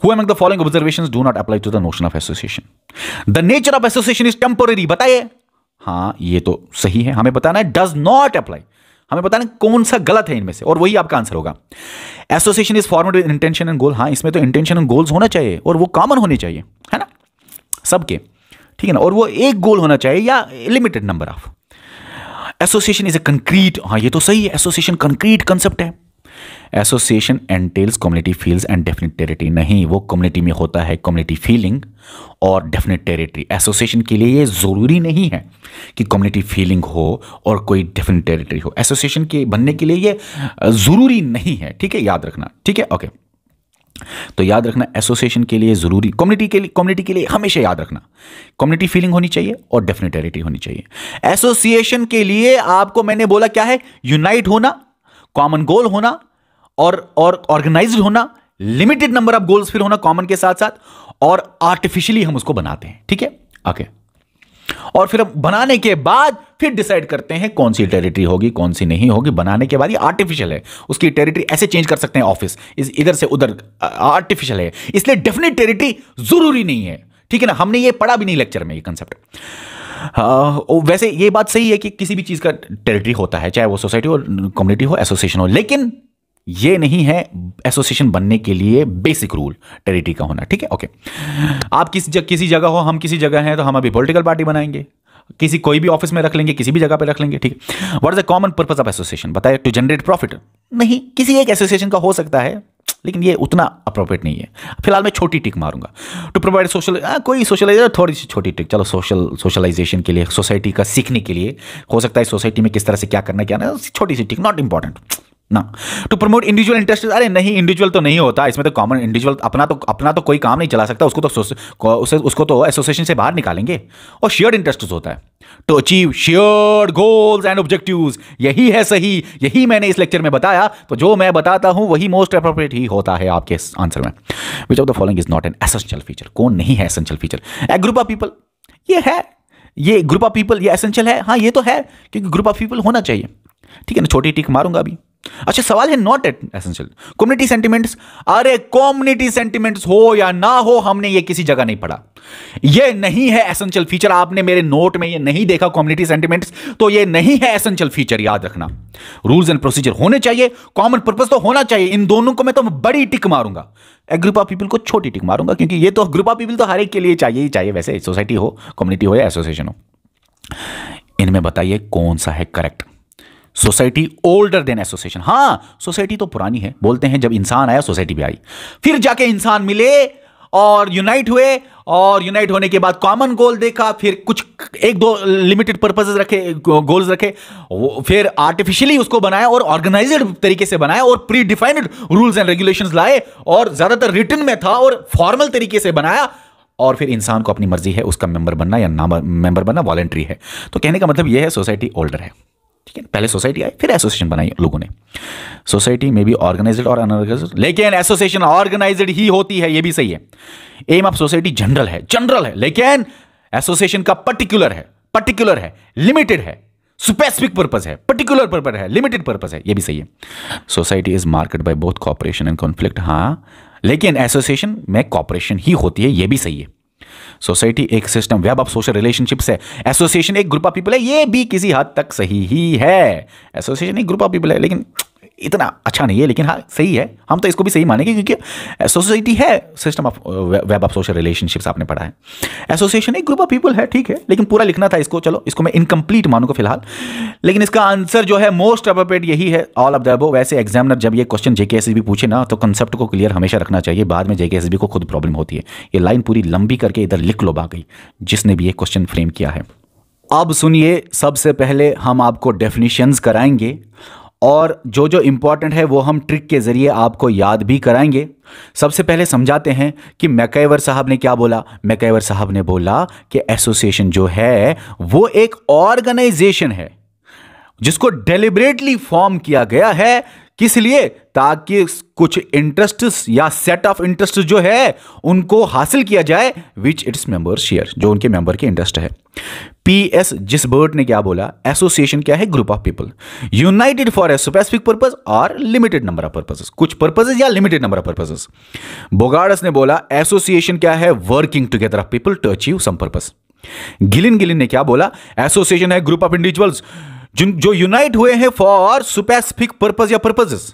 who among the following observations do not apply to the notion of association the nature of association is temporary बताइए हाँ ये तो सही है हमें बताना है डज नॉट अप्लाई हमें बताना कौन सा गलत है इनमें से और वही आपका आंसर होगा association is formed with intention and goal हाँ इसमें तो इंटेंशन एंड गोल्स होना चाहिए और वो कॉमन होने चाहिए है ना सबके ठीक है ना और वो एक गोल होना चाहिए या limited number of association is a concrete हाँ ये तो सही है एसोसिएशन कंक्रीट कंसेप्ट है association and tells community feels and definite territory नहीं वो कम्युनिटी में होता है कम्युनिटी फीलिंग और डेफिनेट टेरिटरी एसोसिएशन के लिए ये ज़रूरी नहीं है कि कम्युनिटी फीलिंग हो और कोई डेफिनेट टेरिटरी हो एसोसिएशन के बनने के लिए ये ज़रूरी नहीं है ठीक है याद रखना ठीक है ओके तो याद रखना एसोसिएशन के लिए ज़रूरी कम्युनिटी के लिए कम्युनिटी के लिए हमेशा याद रखना कम्युनिटी फीलिंग होनी चाहिए और डेफिनेटरिटी होनी चाहिए एसोसिएशन के लिए आपको मैंने बोला क्या है यूनाइट होना कॉमन गोल होना और और ऑर्गेनाइज्ड होना लिमिटेड नंबर ऑफ गोल्स फिर होना कॉमन के साथ साथ और आर्टिफिशियली हम उसको बनाते हैं ठीक है ओके और फिर हम बनाने के बाद फिर डिसाइड करते हैं कौन सी टेरिटरी होगी कौन सी नहीं होगी बनाने के बाद ये आर्टिफिशियल है उसकी टेरिटरी ऐसे चेंज कर सकते हैं ऑफिस इस इधर से उधर आर्टिफिशियल है इसलिए डेफिनेट टेरिटरी जरूरी नहीं है ठीक है ना हमने ये पढ़ा भी नहीं लेक्चर में ये कंसेप्ट वैसे ये बात सही है कि किसी भी चीज़ का टेरिटरी होता है चाहे वो सोसाइटी हो कम्युनिटी हो एसोसिएशन हो लेकिन ये नहीं है एसोसिएशन बनने के लिए बेसिक रूल टेरिटरी का होना ठीक है ओके आप किस जग, किसी जगह हो हम किसी जगह हैं तो हम अभी पॉलिटिकल पार्टी बनाएंगे किसी कोई भी ऑफिस में रख लेंगे किसी भी जगह पे रख लेंगे ठीक है what is the common purpose of association बताए टू जनरेट प्रॉफिट नहीं किसी एक एसोसिएशन का हो सकता है लेकिन ये उतना अप्रोप्रिएट नहीं है फिलहाल मैं छोटी टिक मारूंगा टू प्रोवाइड सोशल कोई सोशलाइज थोड़ी सी छोटी टिक चलो सोशल सोशलाइजेशन के लिए सोसाइटी का सीखने के लिए हो सकता है सोसाइटी में किस तरह से क्या करना क्या ना छोटी सी टिक नॉट इंपॉर्टेंट ना टू प्रमोट इंडिविजुअल इंटरेस्ट अरे नहीं इंडिविजुअल तो नहीं होता इसमें तो कॉमन इंडिविजुअल अपना तो अपना तो कोई काम नहीं चला सकता उसको तो उसे उसको तो एसोसिएशन से बाहर निकालेंगे और शेयर्ड इंटरेस्ट होता है to achieve shared goals and objective यही है सही यही मैंने इस लेक्चर में बताया तो जो मैं बताता हूं वही मोस्ट अप्रोप्रिएट ही होता है आपके आंसर में which of the following is not an essential feature कौन नहीं है essential feature a group of people ये है ये ग्रुप ऑफ पीपल ये एसेंशियल है हाँ ये तो है क्योंकि ग्रुप ऑफ पीपल होना चाहिए ठीक है ना छोटी टिक मारूंगा अभी अच्छा सवाल है not at essential community sentiments अरे कम्युनिटी सेंटीमेंट्स हो या ना हो हमने ये किसी जगह नहीं पढ़ा ये नहीं है एसेंशियल फीचर आपने मेरे नोट में ये नहीं देखा कम्युनिटी सेंटीमेंट्स तो ये नहीं है एसेंशियल फीचर याद रखना रूल्स एंड प्रोसीजर होने चाहिए कॉमन पर्पज तो होना चाहिए इन दोनों को मैं तो बड़ी टिक मारूंगा ग्रुप ऑफ पीपल को छोटी टिक मारूंगा क्योंकि ये तो ग्रुप ऑफ पीपल तो हर एक के लिए चाहिए ही चाहिए वैसे सोसाइटी हो कम्युनिटी हो या एसोसिएशन हो इनमें बताइए कौन सा है correct society older than association हां सोसाइटी तो पुरानी है बोलते हैं जब इंसान आया सोसाइटी भी आई फिर जाके इंसान मिले और यूनाइट हुए और यूनाइट होने के बाद कॉमन गोल देखा फिर कुछ एक दो लिमिटेड पर्पजेज रखे गोल्स रखे फिर आर्टिफिशियली उसको बनाया और ऑर्गेनाइज्ड तरीके से बनाया और predefined rules and regulations लाए और ज़्यादातर रिटर्न में था और फॉर्मल तरीके से बनाया और फिर इंसान को अपनी मर्जी है उसका मेंबर बनना या ना मेंबर बनना वॉलेंट्री है तो कहने का मतलब यह है सोसाइटी ओल्डर है ठीक है पहले सोसाइटी आई फिर एसोसिएशन बनाई लोगों ने सोसाइटी में भी ऑर्गेनाइज और अनऑर्गेनाइज लेकिन एसोसिएशन ऑर्गेनाइज ही होती है ये भी सही है एम ऑफ सोसाइटी जनरल है जनरल है लेकिन एसोसिएशन का पर्टिकुलर है पर्टिकुलर है लिमिटेड है स्पेसिफिक पर्पज है पर्टिकुलर पर्पज है लिमिटेड पर्पज है ये भी सही है society is marked by both cooperation and conflict हाँ लेकिन एसोसिएशन में कॉपरेशन ही होती है ये भी सही है सोसाइटी एक system web of social relationships है एसोसिएशन एक ग्रुप ऑफ पीपल है ये भी किसी हद तक सही ही है एसोसिएशन एक ग्रुप ऑफ पीपल है लेकिन इतना अच्छा नहीं है लेकिन हाँ सही है हम तो इसको भी सही मानेंगे क्योंकि सोसाइटी है system of web of social relationships आपने पढ़ा है एसोसिएशन एक ग्रुप ऑफ पीपल है ठीक है लेकिन पूरा लिखना था इसको चलो इसको मैं इनकम्प्लीट मानूंगा फिलहाल लेकिन इसका आंसर जो है मोस्ट अप्रोप्रिएट यही है ऑल ऑफ द अबो वैसे एग्जामिनर जब ये क्वेश्चन जेके पूछे ना तो कंसेप्ट को क्लियर हमेशा रखना चाहिए बाद में जेके को खुद प्रॉब्लम होती है ये लाइन पूरी लंबी करके इधर लिख लो बाकी जिसने भी ये क्वेश्चन फ्रेम किया है अब सुनिए सबसे पहले हम आपको डेफिनेशंस कराएंगे और जो जो इम्पॉर्टेंट है वो हम ट्रिक के ज़रिए आपको याद भी कराएंगे सबसे पहले समझाते हैं कि मैकेवर साहब ने क्या बोला मैकेवर साहब ने बोला कि एसोसिएशन जो है वो एक ऑर्गेनाइजेशन है जिसको डेलिबरेटली फॉर्म किया गया है किस लिए ताकि कुछ इंटरेस्ट या सेट ऑफ इंटरेस्ट जो है उनको हासिल किया जाए विच इट्स मेंबर शेयर जो उनके मेंबर के इंटरेस्ट है पी एस बर्ड ने क्या बोला एसोसिएशन क्या है group of people united for a specific purpose और लिमिटेड नंबर ऑफ पर्पजेस कुछ पर्पजेस या limited number of purposes Bogardus ने बोला एसोसिएशन क्या है working together of people to achieve some purpose Gillin Gillin ने क्या बोला एसोसिएशन है ग्रुप ऑफ इंडिविजुअल्स जिन जो यूनाइट हुए हैं फॉर स्पेसिफिक पर्पज या पर्पजेस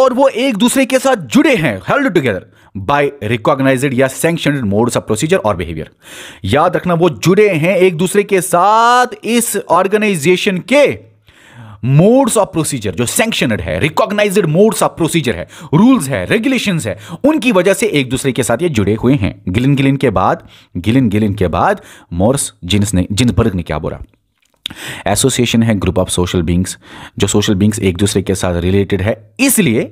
और वो एक दूसरे के साथ जुड़े हैं हेल्ड टुगेदर बाय रिकॉग्नाइज्ड या सेंक्शन मोड्स ऑफ प्रोसीजर और बिहेवियर याद रखना वो जुड़े हैं एक दूसरे के साथ इस ऑर्गेनाइजेशन के मोड्स ऑफ प्रोसीजर जो सेंक्शनड है रिकॉग्नाइज्ड मोड्स ऑफ प्रोसीजर है रूल्स है रेगुलेशन है उनकी वजह से एक दूसरे के साथ ये जुड़े हुए हैं गिलिन गिलिन के बाद गिलिन गिलिन के बाद मोर्स जिन्स ने जिन्सबर्ग ने क्या बोला एसोसिएशन है ग्रुप ऑफ सोशल बींग्स जो सोशल बींग्स एक दूसरे के साथ रिलेटेड है इसलिए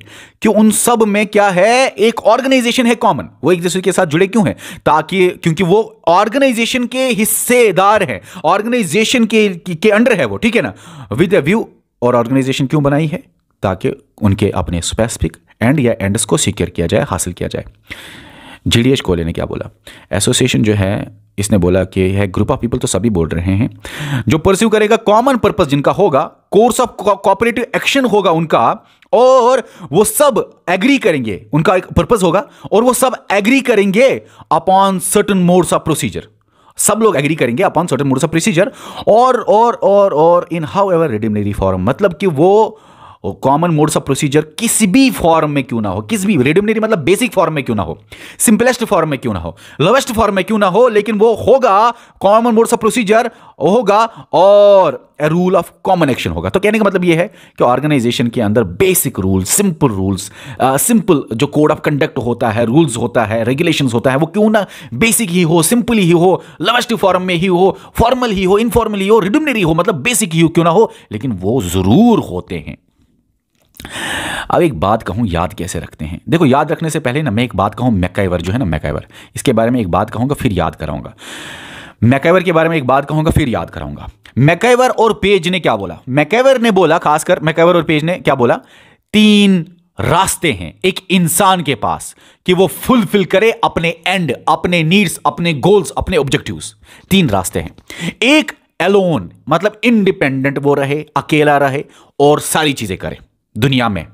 कि उन सब में क्या है एक ऑर्गेनाइजेशन है कॉमन वो एक दूसरे के साथ जुड़े क्यों हैं ताकि क्योंकि वो ऑर्गेनाइजेशन के हिस्सेदार हैं ऑर्गेनाइजेशन के के अंडर है वो ठीक है ना विद व्यू और ऑर्गेनाइजेशन क्यों बनाई है ताकि उनके अपने स्पेसिफिक एंड या एंड को सिक्योर किया जाए हासिल किया जाए जी कोहले ने क्या बोला एसोसिएशन जो है इसने बोला कि यह ग्रुप ऑफ पीपल तो सभी बोल रहे हैं जो परस्यू करेगा कॉमन पर्पज जिनका होगा कोर्स ऑफ कॉपरेटिव एक्शन होगा उनका और वो सब एग्री करेंगे उनका एक पर्पज होगा और वो सब एग्री करेंगे upon certain modes of procedure सब लोग एग्री करेंगे upon certain modes of procedure और और और और in however rudimentary form मतलब कि वो और कॉमन मोड्स ऑफ प्रोसीजर किस भी फॉर्म में क्यों ना हो किस भी रेडिमनरी मतलब बेसिक फॉर्म में क्यों ना हो सिंपलेस्ट फॉर्म में क्यों ना हो लोवेस्ट फॉर्म में क्यों ना हो लेकिन वो होगा कॉमन मोड्स ऑफ प्रोसीजर होगा और रूल ऑफ कॉमन एक्शन होगा तो कहने का मतलब ये है कि ऑर्गेनाइजेशन के अंदर basic rule simple rules simple जो कोड ऑफ कंडक्ट होता है रूल्स होता है रेगुलेशन होता है वो क्यों ना बेसिक ही हो सिंपल ही हो लोवेस्ट फॉर्म में ही हो फॉर्मल ही हो इनफॉर्मल ही हो रिडमनरी हो मतलब बेसिक ही हो क्यों ना हो लेकिन वो जरूर होते हैं अब एक बात कहूँ याद कैसे रखते हैं देखो याद रखने से पहले ना मैं एक बात कहूँ मैकाइवर जो है ना मैकाइवर इसके बारे में एक बात कहूँगा फिर याद कराऊंगा मैकाइवर के बारे में एक बात कहूँगा फिर याद कराऊंगा मैकाइवर और पेज ने क्या बोला मैकाइवर ने बोला खासकर मैकाइवर और पेज ने क्या बोला तीन रास्ते हैं एक इंसान के पास कि वो फुलफिल करे अपने एंड अपने नीड्स अपने गोल्स अपने ऑब्जेक्टिव्स तीन रास्ते हैं एक एलोन मतलब इंडिपेंडेंट वो रहे अकेला रहे और सारी चीजें करें दुनिया में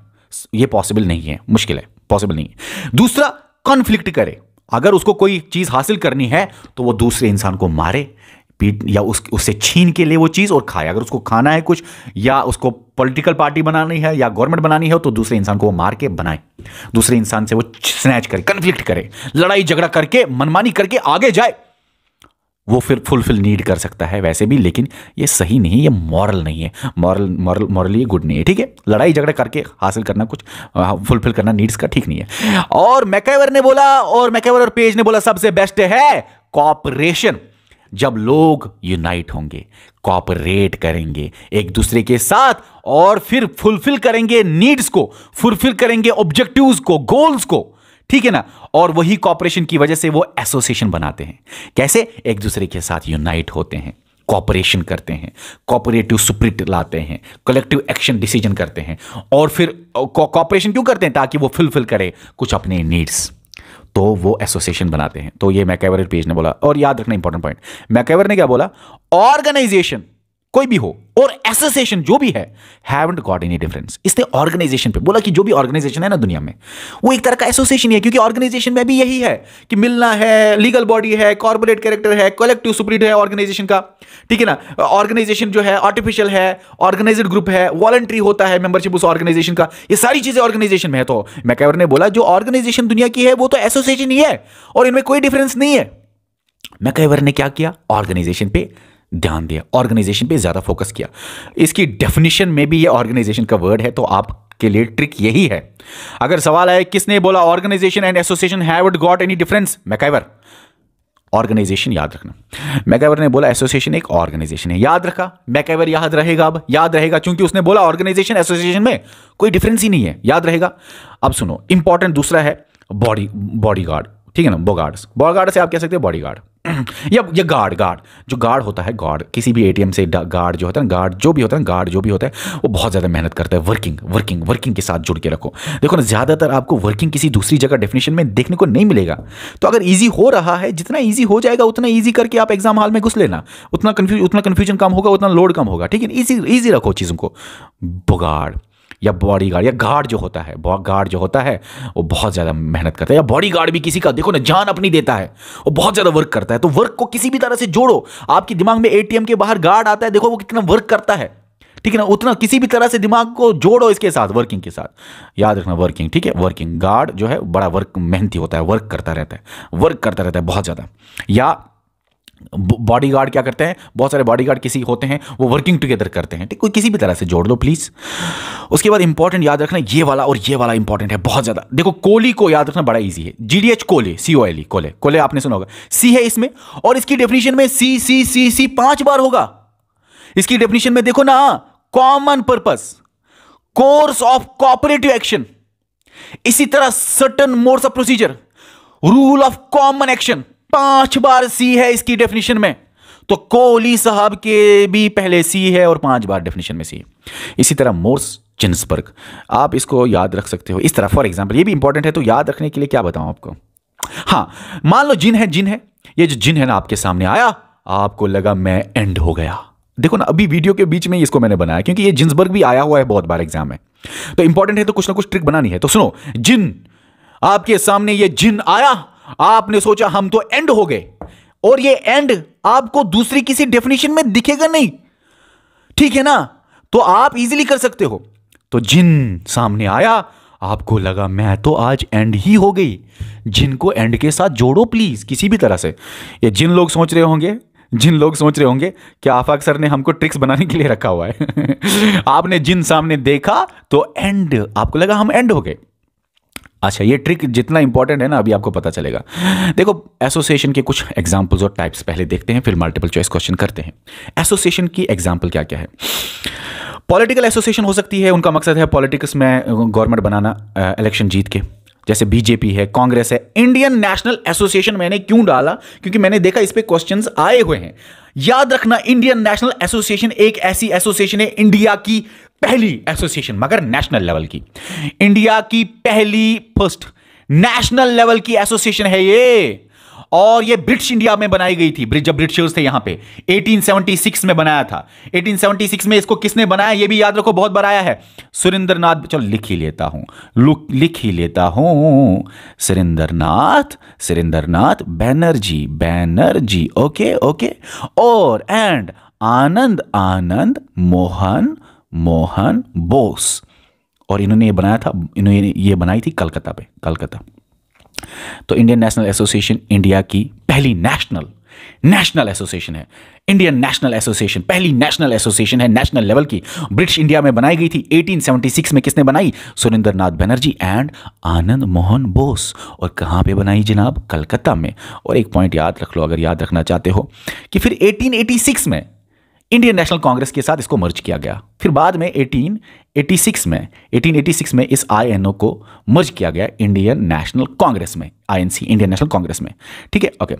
ये पॉसिबल नहीं है मुश्किल है पॉसिबल नहीं है दूसरा कॉन्फ्लिक्ट करे अगर उसको कोई चीज़ हासिल करनी है तो वो दूसरे इंसान को मारे पीट या उस उससे छीन के लिए वो चीज़ और खाए अगर उसको खाना है कुछ या उसको पॉलिटिकल पार्टी बनानी है या गवर्नमेंट बनानी है तो दूसरे इंसान को वो मार के बनाए दूसरे इंसान से वो स्नैच करे कन्फ्लिक्ट करे लड़ाई झगड़ा करके मनमानी करके आगे जाए वो फिर फुलफिल नीड कर सकता है वैसे भी लेकिन ये सही नहीं ये मॉरल नहीं है मॉरल मॉरल मॉरली गुड नहीं है ठीक है लड़ाई झगड़ा करके हासिल करना कुछ फुलफिल करना नीड्स का ठीक नहीं है और मैकेवर ने बोला और मैकेवर और पेज ने बोला सबसे बेस्ट है कॉपरेशन जब लोग यूनाइट होंगे कॉपरेट करेंगे एक दूसरे के साथ और फिर फुलफिल करेंगे नीड्स को फुलफिल करेंगे ऑब्जेक्टिव्स को गोल्स को ठीक है ना और वही कॉपरेशन की वजह से वो एसोसिएशन बनाते हैं कैसे एक दूसरे के साथ यूनाइट होते हैं कॉपरेशन करते हैं कॉपरेटिव स्प्रिट लाते हैं कलेक्टिव एक्शन डिसीजन करते हैं और फिर कॉपरेशन क्यों करते हैं ताकि वो फुलफिल करे कुछ अपने नीड्स तो वो एसोसिएशन बनाते हैं तो ये मैकेवर पेज ने बोला और याद रखना इंपॉर्टेंट पॉइंट मैकेवर ने क्या बोला ऑर्गेनाइजेशन कोई भी हो और एसोसिएशन जो भी है हैवंट गॉट एनी डिफरेंस इसने ऑर्गेनाइजेशन पे बोला कि जो भी ऑर्गेनाइजेशन है ना दुनिया में वो एक तरह का एसोसिएशन है क्योंकि ऑर्गेनाइजेशन में भी यही है कि मिलना है लीगल बॉडी है कॉर्पोरेट कैरेक्टर है कलेक्टिव सुप्रीट है ऑर्गेनाइजेशन का ठीक है ना ऑर्गेनाइजेशन जो है आर्टिफिशियल है ऑर्गेनाइज ग्रुप है वॉलंट्री होता है मेंबरशिप उस ऑर्गेनाइजेशन का ये सारी चीजें ऑर्गेनाइजेशन में है तो मैकेवर ने बोला जो ऑर्गेनाइजेशन दुनिया की है वो तो एसोसिएशन ही है और इनमें कोई डिफरेंस नहीं है मैकेवर ने क्या किया ऑर्गेनाइजेशन पे ध्यान दिया ऑर्गेनाइजेशन पे ज़्यादा फोकस किया इसकी डेफिनेशन में भी ये ऑर्गेनाइजेशन का वर्ड है तो आप के लिए ट्रिक यही है अगर सवाल आया किसने बोला organisation and association have got any difference MacIver organisation याद रखना मैकाइवर ने बोला एसोसिएशन एक ऑर्गेनाइजेशन है याद रखा मैकाइवर याद रहेगा अब याद रहेगा क्योंकि उसने बोला ऑर्गेनाइजेशन एसोसिएशन में कोई डिफरेंस ही नहीं है याद रहेगा अब सुनो इंपॉर्टेंट दूसरा है बॉडी बॉडी गार्ड ठीक है ना बोगार्ड्स बोगार्ड से आप कह सकते हैं बॉडी गार्ड या या गार्ड गार्ड जो गार्ड होता है गार्ड किसी भी एटीएम से गार्ड जो होता है गार्ड जो भी होता है गार्ड जो भी होता है वो बहुत ज़्यादा मेहनत करता है वर्किंग वर्किंग वर्किंग के साथ जुड़ के रखो देखो ना ज़्यादातर आपको वर्किंग किसी दूसरी जगह डेफिनेशन में देखने को नहीं मिलेगा तो अगर ईजी हो रहा है जितना ईजी हो जाएगा उतना ईजी करके आप एग्जाम हॉल में घुस लेना उतना कन्फ्यूज उतना कन्फ्यूजन कम होगा उतना लोड कम होगा ठीक है ईजी ईजी रखो चीज़ों को बुगाड़ या बॉडी गार्ड या गार्ड जो होता है गार्ड जो होता है वो बहुत ज़्यादा मेहनत करता है या बॉडी गार्ड भी किसी का देखो ना जान अपनी देता है वो बहुत ज़्यादा वर्क करता है तो वर्क को किसी भी तरह से जोड़ो आपके दिमाग में एटीएम के बाहर गार्ड आता है देखो वो कितना वर्क करता है ठीक है ना उतना किसी भी तरह से दिमाग को जोड़ो इसके साथ वर्किंग के साथ याद रखना वर्किंग ठीक है वर्किंग गार्ड जो है बड़ा वर्क मेहनती होता है वर्क करता रहता है वर्क करता रहता है बहुत ज़्यादा या बॉडीगार्ड क्या करते हैं बहुत सारे बॉडीगार्ड किसी होते हैं वो वर्किंग टुगेदर करते हैं ठीक कोई किसी भी तरह से जोड़ दो प्लीज़ उसके बाद इंपॉर्टेंट याद रखना ये वाला और ये वाला इंपॉर्टेंट है बहुत ज़्यादा देखो कोहली को याद रखना बड़ा ईजी है जी डी एच कोले सी ओ एल ई e, कोले कोले आपने सुना होगा सी है इसमें और इसकी डेफिनेशन में सी सी सी सी पांच बार होगा इसकी डेफिनेशन में देखो ना common purpose course of cooperative action इसी तरह certain modes of procedure rule of common action पांच बार सी है इसकी डेफिनेशन में तो कोहली साहब के भी पहले सी है और पांच बार डेफिनेशन में सी इसी तरह मोर्स चिन्सबर्ग आप इसको याद रख सकते हो इस तरह फॉर एग्जाम्पल ये भी इंपॉर्टेंट है तो याद रखने के लिए क्या बताऊं आपको हाँ मान लो जिन है जिन है ये जो जिन है ना आपके सामने आया आपको लगा मैं एंड हो गया देखो ना अभी वीडियो के बीच में इसको मैंने बनाया क्योंकि ये जिन्सबर्ग भी आया हुआ है बहुत बार एग्जाम में तो इंपॉर्टेंट है तो कुछ ना कुछ ट्रिक बनानी है तो सुनो जिन आपके सामने ये जिन आया आपने सोचा हम तो एंड हो गए और ये एंड आपको दूसरी किसी डेफिनेशन में दिखेगा नहीं ठीक है ना तो आप इजीली कर सकते हो तो जिन सामने आया आपको लगा मैं तो आज एंड ही हो गई जिन को एंड के साथ जोड़ो प्लीज किसी भी तरह से ये जिन लोग सोच रहे होंगे जिन लोग सोच रहे होंगे कि आफाक सर ने हमको ट्रिक्स बनाने के लिए रखा हुआ है आपने जिन सामने देखा तो एंड आपको लगा हम एंड हो गए अच्छा ये ट्रिक जितना इंपॉर्टेंट है ना अभी आपको पता चलेगा देखो एसोसिएशन के कुछ एग्जाम्पल्स और टाइप्स पहले देखते हैं फिर मल्टीपल चॉइस क्वेश्चन करते हैं एसोसिएशन की एग्जाम्पल क्या क्या है पॉलिटिकल एसोसिएशन हो सकती है उनका मकसद है पॉलिटिक्स में गवर्नमेंट बनाना इलेक्शन जीत के जैसे बीजेपी है कांग्रेस है इंडियन नेशनल एसोसिएशन मैंने क्यों डाला क्योंकि मैंने देखा इस पर क्वेश्चन आए हुए हैं याद रखना इंडियन नेशनल एसोसिएशन एक ऐसी एसोसिएशन है इंडिया की पहली एसोसिएशन मगर नेशनल लेवल की इंडिया की पहली फर्स्ट नेशनल लेवल की एसोसिएशन है ये और ये ब्रिटिश इंडिया में बनाई गई थी जब ब्रिटिशर्स थे यहां पे 1876 में बनाया था 1876 में इसको किसने बनाया ये भी याद रखो बहुत बनाया है सुरेंद्र नाथ चलो लिख ही लेता हूं लिख ही लेता हूं सुरेंद्र नाथ सुरेंद्र नाथ बैनर्जी बैनर्जी ओके ओके और एंड आनंद आनंद मोहन मोहन बोस और इन्होंने ये बनाया था इन्होंने ये बनाई थी कलकत्ता पे कलकत्ता तो इंडियन नेशनल एसोसिएशन इंडिया की पहली नेशनल नेशनल एसोसिएशन है इंडियन नेशनल एसोसिएशन पहली नेशनल एसोसिएशन है नेशनल लेवल की ब्रिटिश इंडिया में बनाई गई थी 1876 में किसने बनाई सुरेंद्र नाथ बनर्जी एंड आनंद मोहन बोस और कहां पे बनाई जनाब कलकत्ता में और एक पॉइंट याद रख लो अगर याद रखना चाहते हो कि फिर 1886 में इंडियन नेशनल कांग्रेस के साथ इसको मर्ज किया गया फिर बाद में 1886 में 1886 में इस आईएनओ को मर्ज किया गया इंडियन नेशनल कांग्रेस में आईएनसी इंडियन नेशनल कांग्रेस में ठीक है ओके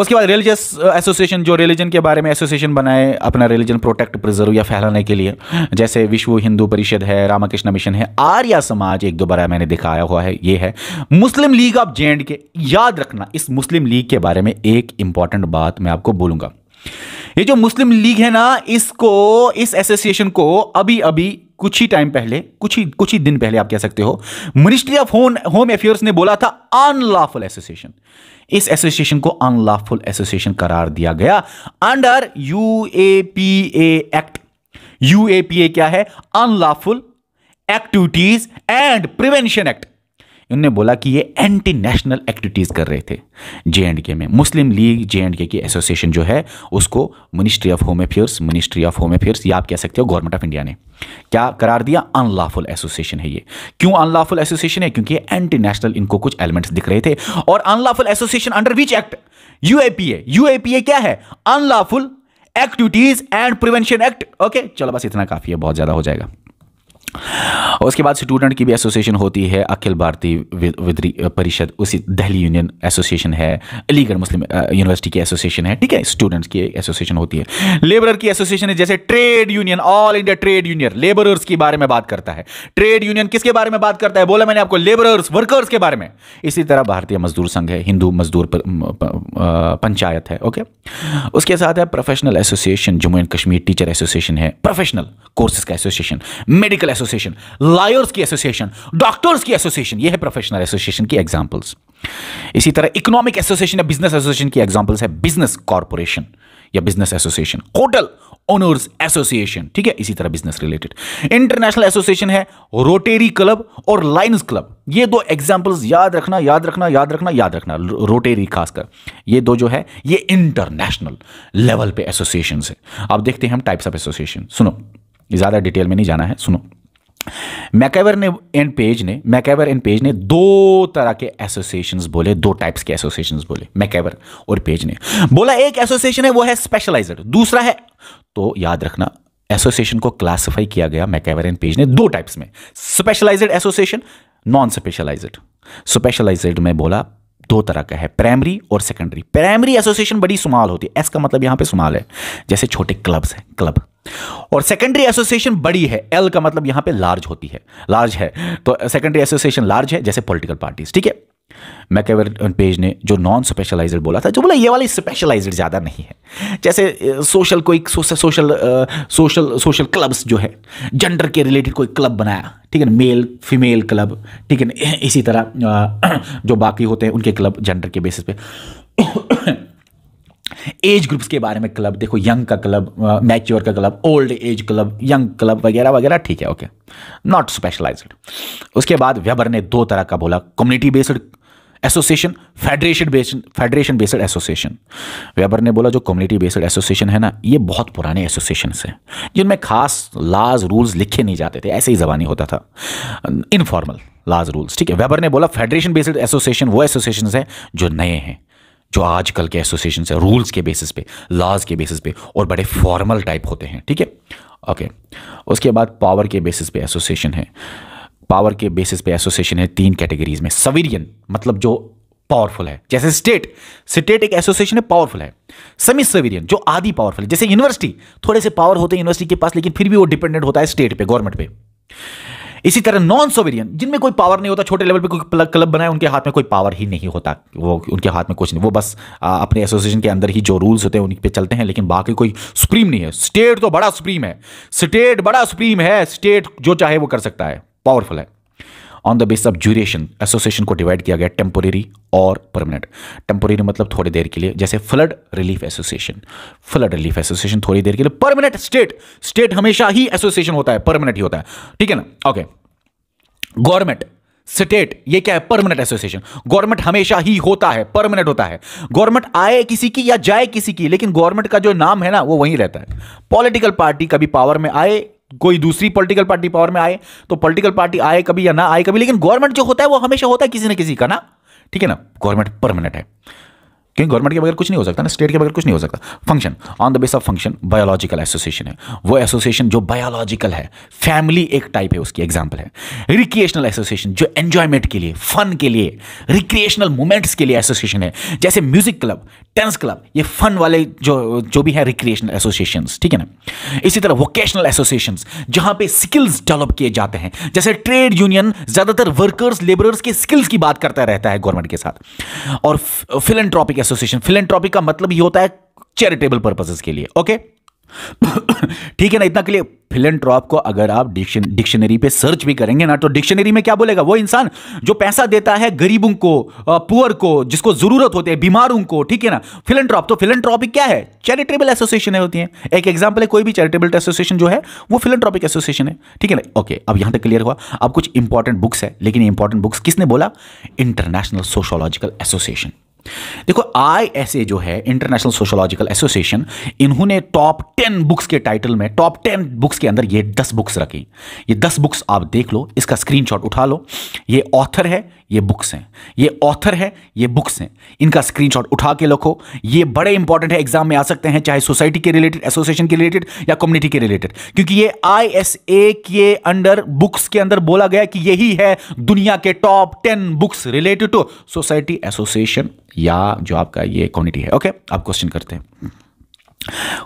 उसके बाद रिलीजियस एसोसिएशन uh, जो रिलीजन के बारे में एसोसिएशन बनाए अपना रिलीजन प्रोटेक्ट प्रिजर्व या फैलाने के लिए जैसे विश्व हिंदू परिषद है रामाकृष्ण मिशन है आर्या समाज एक दो मैंने दिखाया हुआ है ये है मुस्लिम लीग ऑफ जे के याद रखना इस मुस्लिम लीग के बारे में एक इंपॉर्टेंट बात मैं आपको बोलूंगा ये जो मुस्लिम लीग है ना इसको इस एसोसिएशन को अभी अभी कुछ ही टाइम पहले कुछ ही कुछ ही दिन पहले आप कह सकते हो ministry of home home affairs ने बोला था अनलॉफुल एसोसिएशन इस एसोसिएशन को अनलॉफुल एसोसिएशन करार दिया गया अंडर यू एक्ट यू क्या है unlawful activities and prevention act उन्होंने बोला कि ये एंटी नेशनल एक्टिविटीज़ कर रहे थे जे एंड के में मुस्लिम लीग जे एंड के की एसोसिएशन जो है उसको ministry of home affairs ministry of home affairs या आप कह सकते हो गवर्नमेंट ऑफ इंडिया ने क्या करार दिया अनलॉफुल एसोसिएशन है ये क्यों अनलॉफुल एसोसिएशन है क्योंकि एंटी नेशनल इनको कुछ एलिमेंट्स दिख रहे थे और unlawful association under which act UAPA UAPA क्या है unlawful activities and prevention act okay चलो बस इतना काफी है बहुत ज्यादा हो जाएगा और उसके बाद स्टूडेंट की भी एसोसिएशन होती है अखिल भारतीय परिषद उसी दिल्ली यूनियन एसोसिएशन है अलीगढ़ मुस्लिम यूनिवर्सिटी की एसोसिएशन है ठीक है स्टूडेंट्स की एसोसिएशन होती है लेबरर की एसोसिएशन है जैसे trade union all India trade union labourers के बारे में बात करता है ट्रेड यूनियन किसके बारे में बात करता है बोला मैंने आपको लेबरर्स वर्कर्स के बारे में इसी तरह भारतीय मजदूर संघ है हिंदू मजदूर पंचायत है ओके उसके साथ है professional association Jammu and Kashmir teacher association है प्रोफेशनल कोर्सेज का एसोसिएशन मेडिकल एसोसिएशन लायर्स की एसोसिएशन डॉक्टर्स की एसोसिएशन ये है प्रोफेशनल एसोसिएशन की एग्जाम्पल्स इसी तरह इकोनॉमिक एसोसिएशन या बिजनेस एसोसिएशन की एग्जाम्पल्स है बिजनेस कॉरपोरेशन या business association hotel owners association ठीक है इसी तरह बिजनेस रिलेटेड इंटरनेशनल एसोसिएशन है रोटेरी क्लब और लाइन्स क्लब ये दो एग्जाम्पल्स याद रखना याद रखना याद रखना याद रखना रोटेरी खासकर ये दो जो है ये इंटरनेशनल लेवल पे एसोसिएशन है आप देखते हैं हम टाइप्स ऑफ एसोसिएशन सुनो ज़्यादा डिटेल में नहीं जाना है सुनो मैकेवर ने एंड पेज ने मैकेवर एंड पेज ने दो तरह के एसोसिएशंस बोले दो टाइप्स के एसोसिएशंस बोले मैकेवर और पेज ने बोला एक एसोसिएशन है वो है स्पेशलाइज्ड दूसरा है तो याद रखना एसोसिएशन को क्लासिफाई किया गया मैकेवर एंड पेज ने दो टाइप्स में specialised association non specialised specialised में बोला दो तरह का है प्राइमरी और सेकेंडरी प्राइमरी एसोसिएशन बड़ी स्मॉल होती है एस का मतलब यहां पे स्मॉल है जैसे छोटे क्लब्स हैं क्लब और सेकेंडरी एसोसिएशन बड़ी है एल का मतलब यहां पे लार्ज होती है लार्ज है तो सेकेंडरी एसोसिएशन लार्ज है जैसे पॉलिटिकल पार्टीज ठीक है मैकेवर पेज ने जो नॉन स्पेशलाइज्ड बोला था जो बोला ये वाली स्पेशलाइज्ड ज़्यादा नहीं है जैसे सोशल कोई सोशल सोशल सोशल क्लब्स जो है जेंडर के रिलेटेड कोई क्लब बनाया ठीक है मेल फीमेल क्लब ठीक है इसी तरह जो बाकी होते हैं उनके क्लब जेंडर के बेसिस पे एज ग्रुप्स के बारे में क्लब देखो यंग का क्लब मैच्योर uh, का club old age club young club वगैरह वगैरह ठीक है ओके नॉट स्पेशलाइज उसके बाद वेबर ने दो तरह का बोला community based association federation based federation based association Weber ने बोला जो कम्युनिटी बेस्ड एसोसिएशन है ना ये बहुत पुराने एसोसिएशन हैं जिनमें खास लाज रूल्स लिखे नहीं जाते थे ऐसे ही जबानी होता था इनफॉर्मल लाज रूल्स ठीक है वेबर ने बोला फेडरेशन बेस्ड एसोसिएशन वो एसोसिएशन हैं जो नए हैं जो आजकल के एसोसिएशन है रूल्स के बेसिस पे लॉज के बेसिस पे और बड़े फॉर्मल टाइप होते हैं ठीक है ओके उसके बाद पावर के बेसिस पे एसोसिएशन है पावर के बेसिस पे एसोसिएशन है तीन कैटेगरीज में सवीरियन मतलब जो पावरफुल है जैसे स्टेट स्टेट एक एसोसिएशन है पावरफुल है सेमी सवीरियन जो आधी पावरफुल है जैसे यूनिवर्सिटी थोड़े से पावर होते हैं यूनिवर्सिटी के पास लेकिन फिर भी वो डिपेंडेंट होता है स्टेट पे गवर्नमेंट पे इसी तरह नॉन सोवेरियन जिनमें कोई पावर नहीं होता छोटे लेवल पे कोई क्लब बनाए उनके हाथ में कोई पावर ही नहीं होता वो उनके हाथ में कुछ नहीं वो बस आ, अपने एसोसिएशन के अंदर ही जो रूल्स होते हैं उन पे चलते हैं लेकिन बाकी कोई सुप्रीम नहीं है स्टेट तो बड़ा सुप्रीम है स्टेट बड़ा सुप्रीम है स्टेट जो चाहे वो कर सकता है पावरफुल है on the base of duration association को डिवाइड किया गया टेम्पोरेरी और परमानेंट टेम्पोरेरी मतलब थोड़ी देर के लिए जैसे flood relief association flood relief association थोड़ी देर के लिए परमानेंट स्टेट स्टेट हमेशा ही एसोसिएशन होता है परमानेंट ही होता है ठीक है ना ओके गवर्नमेंट स्टेट ये क्या है परमानेंट एसोसिएशन गवर्नमेंट हमेशा ही होता है परमानेंट होता है गवर्नमेंट आए किसी की या जाए किसी की लेकिन गवर्नमेंट का जो नाम है ना वो वहीं रहता है पॉलिटिकल पार्टी कभी पावर में आए कोई दूसरी पॉलिटिकल पार्टी पावर में आए तो पॉलिटिकल पार्टी आए कभी या ना आए कभी लेकिन गवर्नमेंट जो होता है वो हमेशा होता है किसी ना किसी का ना ठीक है ना गवर्नमेंट परमानेंट है क्योंकि गवर्नमेंट के बगैर कुछ नहीं हो सकता ना स्टेट के बगैर कुछ नहीं हो सकता function on the base of function biological association है वो एसोसिएशन जो बायोलॉजिकल है फैमिली एक टाइप है उसकी एग्जाम्पल है रिक्रिएशनल एसोसिएशन जो एन्जॉयमेंट के लिए फन के लिए रिक्रिएशनल मोमेंट्स के लिए एसोसिएशन है जैसे म्यूजिक क्लब टेंस क्लब ये फन वाले जो जो भी है रिक्रिएशनल एसोसिएशन ठीक है ना इसी तरह वोकेशनल एसोसिएशन जहाँ पे स्किल्स डेवलप किए जाते हैं जैसे ट्रेड यूनियन ज़्यादातर वर्कर्स लेबरर्स के स्किल्स की बात करता रहता है गवर्नमेंट के साथ और फिलेंट्रॉपिक एसोसिएशन फिलेंट्रॉपी का मतलब ये होता है चैरिटेबल पर्पजेस के लिए ओके ठीक है ना इतना के लिए फिलेंट्रॉप को अगर आप डिक्शनरी पे सर्च भी करेंगे ना तो डिक्शनरी में क्या बोलेगा वो इंसान जो पैसा देता है गरीबों को पुअर को जिसको जरूरत होती है बीमारों को ठीक है ना फिलेंट्रॉप तो फिलेंट्रॉपिक क्या है चैरिटेबल एसोसिएशन है होती है एक एग्जाम्पल है कोई भी चैरिटेबल एसोसिएशन जो है वो फिलेंट्रॉपिक एसोसिएशन है ठीक है ना ओके अब यहां तक क्लियर हुआ अब कुछ इंपॉर्टेंट बुक्स है लेकिन इंपॉर्टेंट बुक्स किसने बोला इंटरनेशनल सोशोलॉजिकल एसोसिएशन देखो आई एस ए जो है इंटरनेशनल सोशोलॉजिकल एसोसिएशन इन्होंने टॉप टेन बुक्स के टाइटल में टॉप टेन बुक्स के अंदर ये दस बुक्स रखी ये दस बुक्स आप देख लो इसका स्क्रीनशॉट उठा लो ये ऑथर है ये बुक्स हैं ये ऑथर है ये बुक्स हैं इनका स्क्रीनशॉट उठा के रखो ये बड़े इंपॉर्टेंट है एग्जाम में आ सकते हैं चाहे सोसाइटी के रिलेटेड एसोसिएशन के रिलेटेड या कम्युनिटी के रिलेटेड क्योंकि ये आई एस ए के अंडर बुक्स के अंदर बोला गया कि यही है दुनिया के top ten books related to society association या जो आपका ये कम्युनिटी है ओके आप क्वेश्चन करते हैं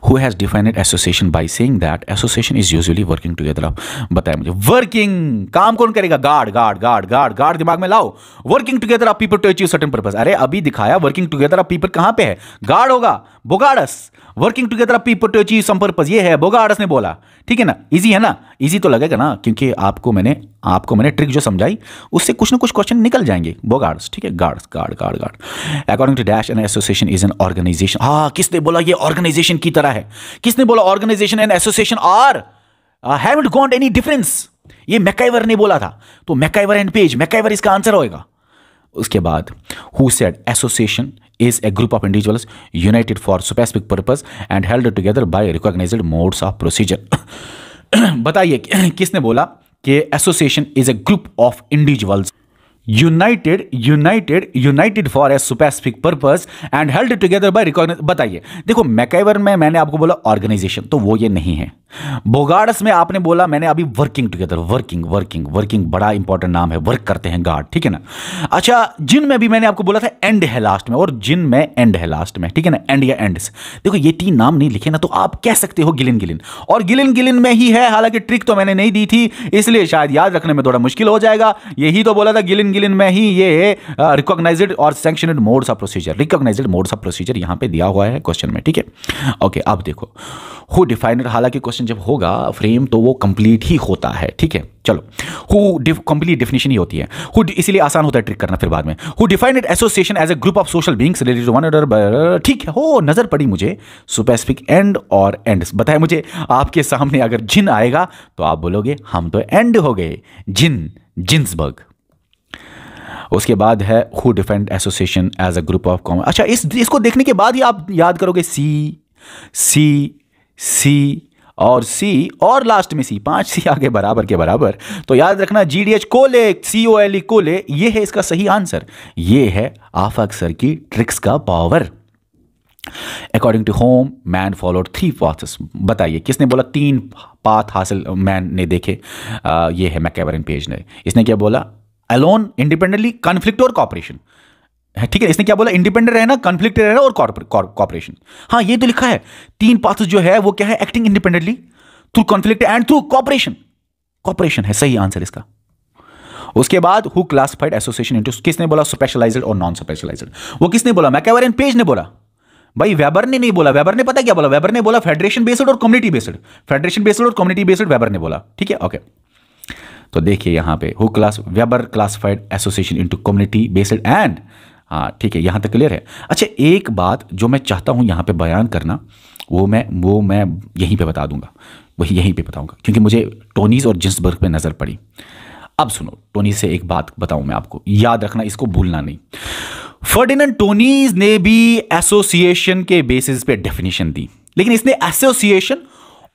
who has defined association by saying that association is usually working together of बताया मुझे वर्किंग काम कौन करेगा guard guard guard guard guard दिमाग में लाओ working together of people to achieve certain purpose अरे अभी दिखाया वर्किंग टूगेदर ऑफ पीपल कहां पर है गार्ड होगा Bogardus working together people to achieve some purpose ये है बोगाडस ने बोला ठीक है ना इजी है ना इजी तो लगेगा ना क्योंकि आपको मैंने आपको मैंने ट्रिक जो समझाई उससे कुछ ना कुछ क्वेश्चन निकल जाएंगे बोगाडस ठीक है guards guard guard guard according to dash and association is an organisation हाँ किसने बोला ये ऑर्गेनाइजेशन की तरह है किसने बोला organisation and association are haven't got any difference ये मैकाइवर ने बोला था तो मैकाइवर एंड पेज मैकाइवर इसका आंसर होगा उसके बाद who said association is a group of individuals united for specific purpose and held together by recognized modes of procedure बताइए किसने बोला कि association is a group of individuals united united united for a specific purpose and held together by recognised बताइए देखो मैकेवर में मैंने आपको बोला ऑर्गेनाइजेशन तो वो ये नहीं है बोगाड़स में आपने बोला मैंने अभी working together working working working बड़ा इंपॉर्टेंट नाम है वर्क करते हैं गार्ड ठीक है ना अच्छा जिन में भी मैंने आपको बोला था एंड है लास्ट में और जिन में एंड है लास्ट में ठीक है ना एंड या एंड देखो ये तीन नाम नहीं लिखे ना तो आप कह सकते हो गिलिन गिलिन और गिलिन गिलिन में ही है हालांकि ट्रिक तो मैंने नहीं दी थी इसलिए शायद याद रखने में थोड़ा मुश्किल हो जाएगा यही तो बोला था गिलिन सिंगल इन में ही ये रिकॉग्नाइज्ड और sanctioned modes of procedure recognised modes of procedure यहां पे दिया हुआ है क्वेश्चन में ठीक है ओके अब देखो हु डिफाइनर हालांकि क्वेश्चन जब होगा फ्रेम तो वो कंप्लीट ही होता है ठीक है चलो हु कंप्लीट डेफिनेशन ही होती है हु इसलिए आसान होता है ट्रिक करना फिर बाद में who defined association as a group of social beings related one other ठीक है हो नजर पड़ी मुझे स्पेसिफिक एंड और एंड बताए मुझे आपके सामने अगर जिन आएगा तो आप बोलोगे हम तो एंड हो गए जिन जिन्सबर्ग उसके बाद है who defined association as a group of common अच्छा इस इसको देखने के बाद ही आप याद करोगे सी सी सी और सी और लास्ट में सी पांच सी आगे बराबर के बराबर तो याद रखना जी डी एच कोले सी ओ एल ई कोले ये है इसका सही आंसर ये है आफक सर की ट्रिक्स का power according to Homans followed three paths बताइए किसने बोला तीन पाथ हासिल मैन ने देखे आ, ये है मैकेवरन पेज ने इसने क्या बोला अलोन इंडिपेंडेंटली कॉन्फ्लिक्ट और कॉपरेशन ठीक है इसने क्या बोला इंडिपेंडेंट रहना कॉन्फ्लिक्ट रहना और कॉपरेशन हाँ ये तो लिखा है तीन पाथस जो है वो क्या है acting independently through conflict and through cooperation cooperation है सही आंसर इसका उसके बाद हु क्लासिफाइड एसोसिएशन इंटू किसने बोला स्पेशलाइज्ड और नॉन स्पेशलाइज्ड वो किसने बोला मैकेवर एंड पेज ने बोला भाई वेबर ने नहीं बोला वेबर ने पता क्या बोला वेबर ने बोला फेडरेशन बेस्ड और कम्युनिटी बेस्ड फेडरेशन बेस्ड और कम्युनिटी बेस्ड वेबर ने बोला ठीक है ओके okay. तो देखिए यहाँ पे who class Weber classified association into community based and हाँ ठीक है यहाँ तक क्लियर है अच्छा एक बात जो मैं चाहता हूँ यहाँ पे बयान करना वो मैं वो मैं यहीं पे बता दूंगा वही यहीं पे बताऊंगा क्योंकि मुझे टोनीज और जिन्सबर्ग पे नज़र पड़ी अब सुनो टोनी से एक बात बताऊं मैं आपको याद रखना इसको भूलना नहीं फर्डिनेंड टोनीज ने भी एसोसिएशन के बेसिस पे डेफिनेशन दी लेकिन इसने एसोसिएशन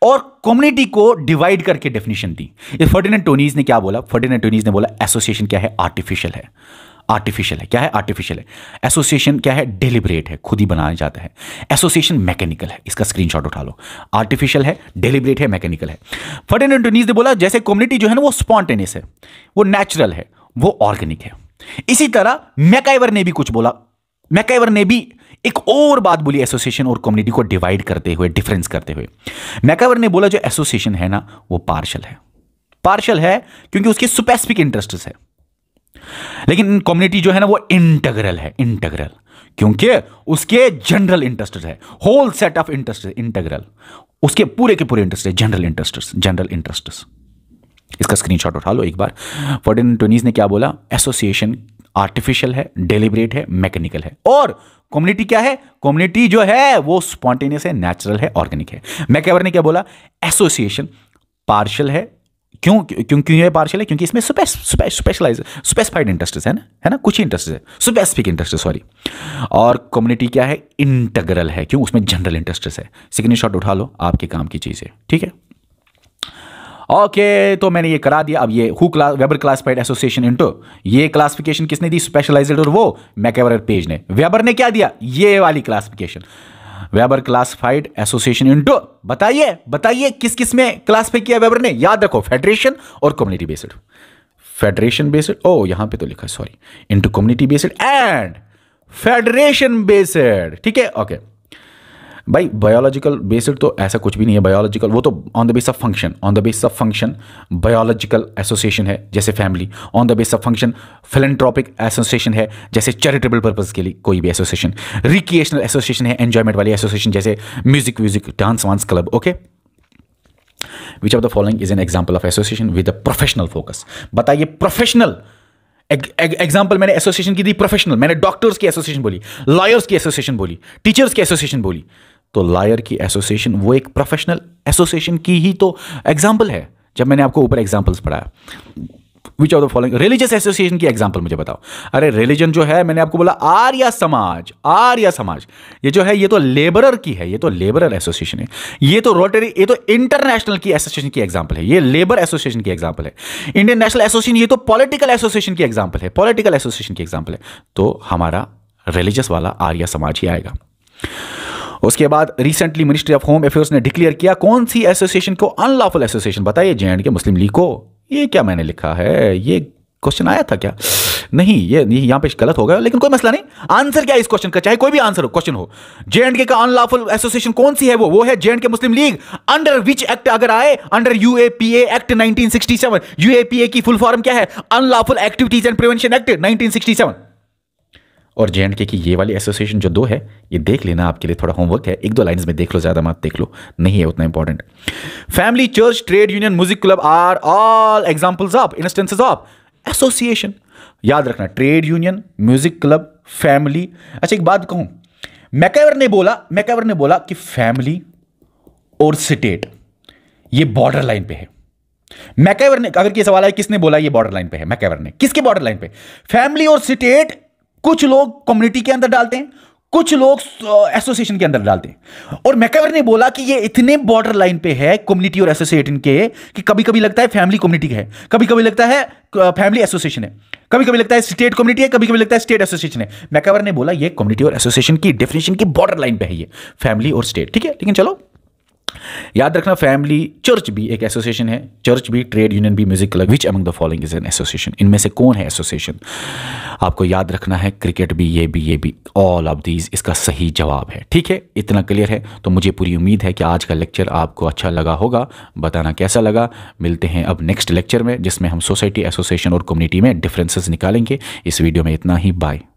और कम्युनिटी को डिवाइड करके डेफिनेशन दी फर्टिनेंट टोनीज ने क्या बोला फर्टिनेंट टोनीज ने बोला एसोसिएशन क्या है आर्टिफिशियल है आर्टिफिशियल है क्या है आर्टिफिशियल है एसोसिएशन क्या है डेलिब्रेट है खुद ही बनाया जाता है एसोसिएशन मैकेनिकल है इसका स्क्रीनशॉट उठा लो आर्टिफिशियल है डेलिब्रेट है मैकेनिकल है फर्टिनेंट एंटोनीज ने बोला जैसे कम्युनिटी जो है ना वो स्पॉन्टेनियस है वो नेचुरल है वो ऑर्गेनिक है इसी तरह मैकाइवर ने भी कुछ बोला मैकाइवर ने भी एक और बात बोली एसोसिएशन और कम्युनिटी को डिवाइड करते हुए डिफरेंस करते हुए मैकावर ने बोला जो एसोसिएशन है ना वो पार्शल है पार्शल है क्योंकि उसके स्पेसिफिक इंटरेस्ट है लेकिन कम्युनिटी जो है ना वो इंटग्रल है इंटग्रल क्योंकि उसके जनरल इंटरेस्ट है whole set of interest integral उसके पूरे के पूरे इंटरेस्ट है जनरल इंटरेस्ट जनरल इंटरेस्ट इसका स्क्रीनशॉट उठा लो एक बार फॉर्डिन ट्वेंटीज ने क्या बोला एसोसिएशन आर्टिफिशियल है डेलिब्रेट है मैकेनिकल है और कम्युनिटी क्या है कम्युनिटी जो है वो स्पॉन्टेनियस है नेचुरल है ऑर्गेनिक है मैकेवर ने क्या बोला एसोसिएशन पार्शल है क्यों क्यों क्यों ये पार्शल है क्योंकि इसमें स्पेशलाइज स्पेसिफाइड इंटरेस्ट है ना है ना कुछ ही इंटरेस्ट है स्पेसिफिक इंटरेस्ट सॉरी और कम्युनिटी क्या है इंटेग्रल है क्यों उसमें जनरल इंटरेस्ट है सिग्नेट शॉट उठा लो आपके काम की चीज़ है ठीक है ओके तो मैंने ये करा दिया अब ये who class Weber classified association into ये क्लासिफिकेशन किसने दी स्पेशलाइज्ड और वो मैकेवर पेज ने वेबर ने क्या दिया ये वाली classification Weber classified association into बताइए बताइए किस किस में क्लासिफाई किया वेबर ने याद रखो फेडरेशन और कम्युनिटी बेस्ड फेडरेशन बेस्ड ओ यहां पे तो लिखा sorry into community based and federation based ठीक है ओके okay. भाई बायोलॉजिकल बेसड तो ऐसा कुछ भी नहीं है बायोलॉजिकल वो तो on the base of function on the base of function biological association है जैसे family on the base of function philanthropic association है जैसे चैरिटेबल पर्पज़ के लिए कोई भी एसोसिएशन रिक्रिएशनल एसोसिएशन है एन्जॉयमेंट वाली एसोसिएशन जैसे म्यूजिक व्यूजिक डांस वांस club okay which of the following is an example of association with a professional focus बताइए प्रोफेशनल एग्जाम्पल मैंने एसोसिएशन की दी प्रोफेशनल मैंने डॉक्टर्स की एसोसिएशन बोली लॉयर्स की एसोसिएशन बोली टीचर्स की एसोसिएशन बोली तो लायर की एसोसिएशन वो एक प्रोफेशनल एसोसिएशन की ही तो एग्जाम्पल है जब मैंने आपको ऊपर एग्जाम्पल्स पढ़ाया which are the following religious association की एग्जाम्पल मुझे बताओ अरे रिलीजन जो है मैंने आपको बोला आर्य समाज आर्य समाज ये जो है ये तो लेबरर की है ये तो लेबरर एसोसिएशन है ये तो रोटरी ये तो इंटरनेशनल की एसोसिएशन की एग्जाम्पल है ये लेबर एसोसिएशन की एग्जाम्पल है इंडियन नेशनल एसोसिएशन ये तो पॉलिटिकल एसोसिएशन की एग्जाम्पल है पॉलिटिकल एसोसिएशन की एग्जाम्पल है तो हमारा रिलीजियस वाला आर्य समाज ही आएगा उसके बाद recently ministry of home affairs ने डिक्लेयर किया कौन सी एसोसिएशन को अनलॉफुल एसोसिएशन बताइए जे के मुस्लिम लीग को ये क्या मैंने लिखा है ये क्वेश्चन आया था क्या नहीं ये यहां पे गलत हो गया लेकिन कोई मसला नहीं आंसर क्या है इस क्वेश्चन का चाहे कोई भी आंसर हो क्वेश्चन हो जे एंड के का अनलॉफुल एसोसिएशन कौन सी है वो वो है J and K Muslim League under which act अगर आए अंडर यूएपीए एक्ट 1967 यूएपीए की फुल फॉर्म क्या है unlawful activities and prevention act nineteen और जे के की ये वाली एसोसिएशन जो दो है ये देख लेना आपके लिए थोड़ा होमवर्क है एक दो लाइंस में देख लो ज़्यादा मत देख लो नहीं है उतना important family church trade union music club are all examples of instances of association याद रखना trade union music club family अच्छा एक बात कहूं मैकेवर ने बोला मैकेवर ने बोला कि फैमिली और स्टेट ये बॉर्डर लाइन पे है मैकेवर ने अगर ये सवाल है किसने बोला ये बॉर्डर लाइन पे है मैकेवर ने किसके बॉर्डर लाइन पे फैमिली और स्टेट कुछ लोग कम्युनिटी के अंदर डालते हैं कुछ लोग एसोसिएशन के अंदर डालते हैं और मैकेवर ने बोला कि ये इतने बॉर्डर लाइन पे है कम्युनिटी और एसोसिएशन के कि कभी कभी लगता है फैमिली कम्युनिटी है कभी कभी लगता है फैमिली एसोसिएशन है कभी कभी लगता है स्टेट कम्युनिटी है कभी कभी लगता है स्टेट एसोसिएशन है मैकेवर ने बोला ये कम्युनिटी और एसोसिएशन की डेफिनेशन की बॉर्डर लाइन पे है ये फैमिली और स्टेट ठीक है लेकिन चलो याद रखना फैमिली चर्च भी एक एसोसिएशन है चर्च भी ट्रेड यूनियन भी music club which among the following is an association इनमें से कौन है एसोसिएशन आपको याद रखना है क्रिकेट भी ये भी ये भी ऑल ऑफ दीज इसका सही जवाब है ठीक है इतना क्लियर है तो मुझे पूरी उम्मीद है कि आज का लेक्चर आपको अच्छा लगा होगा बताना कैसा लगा मिलते हैं अब नेक्स्ट लेक्चर में जिसमें हम सोसाइटी एसोसिएशन और कम्युनिटी में डिफ्रेंसेस निकालेंगे इस वीडियो में इतना ही बाय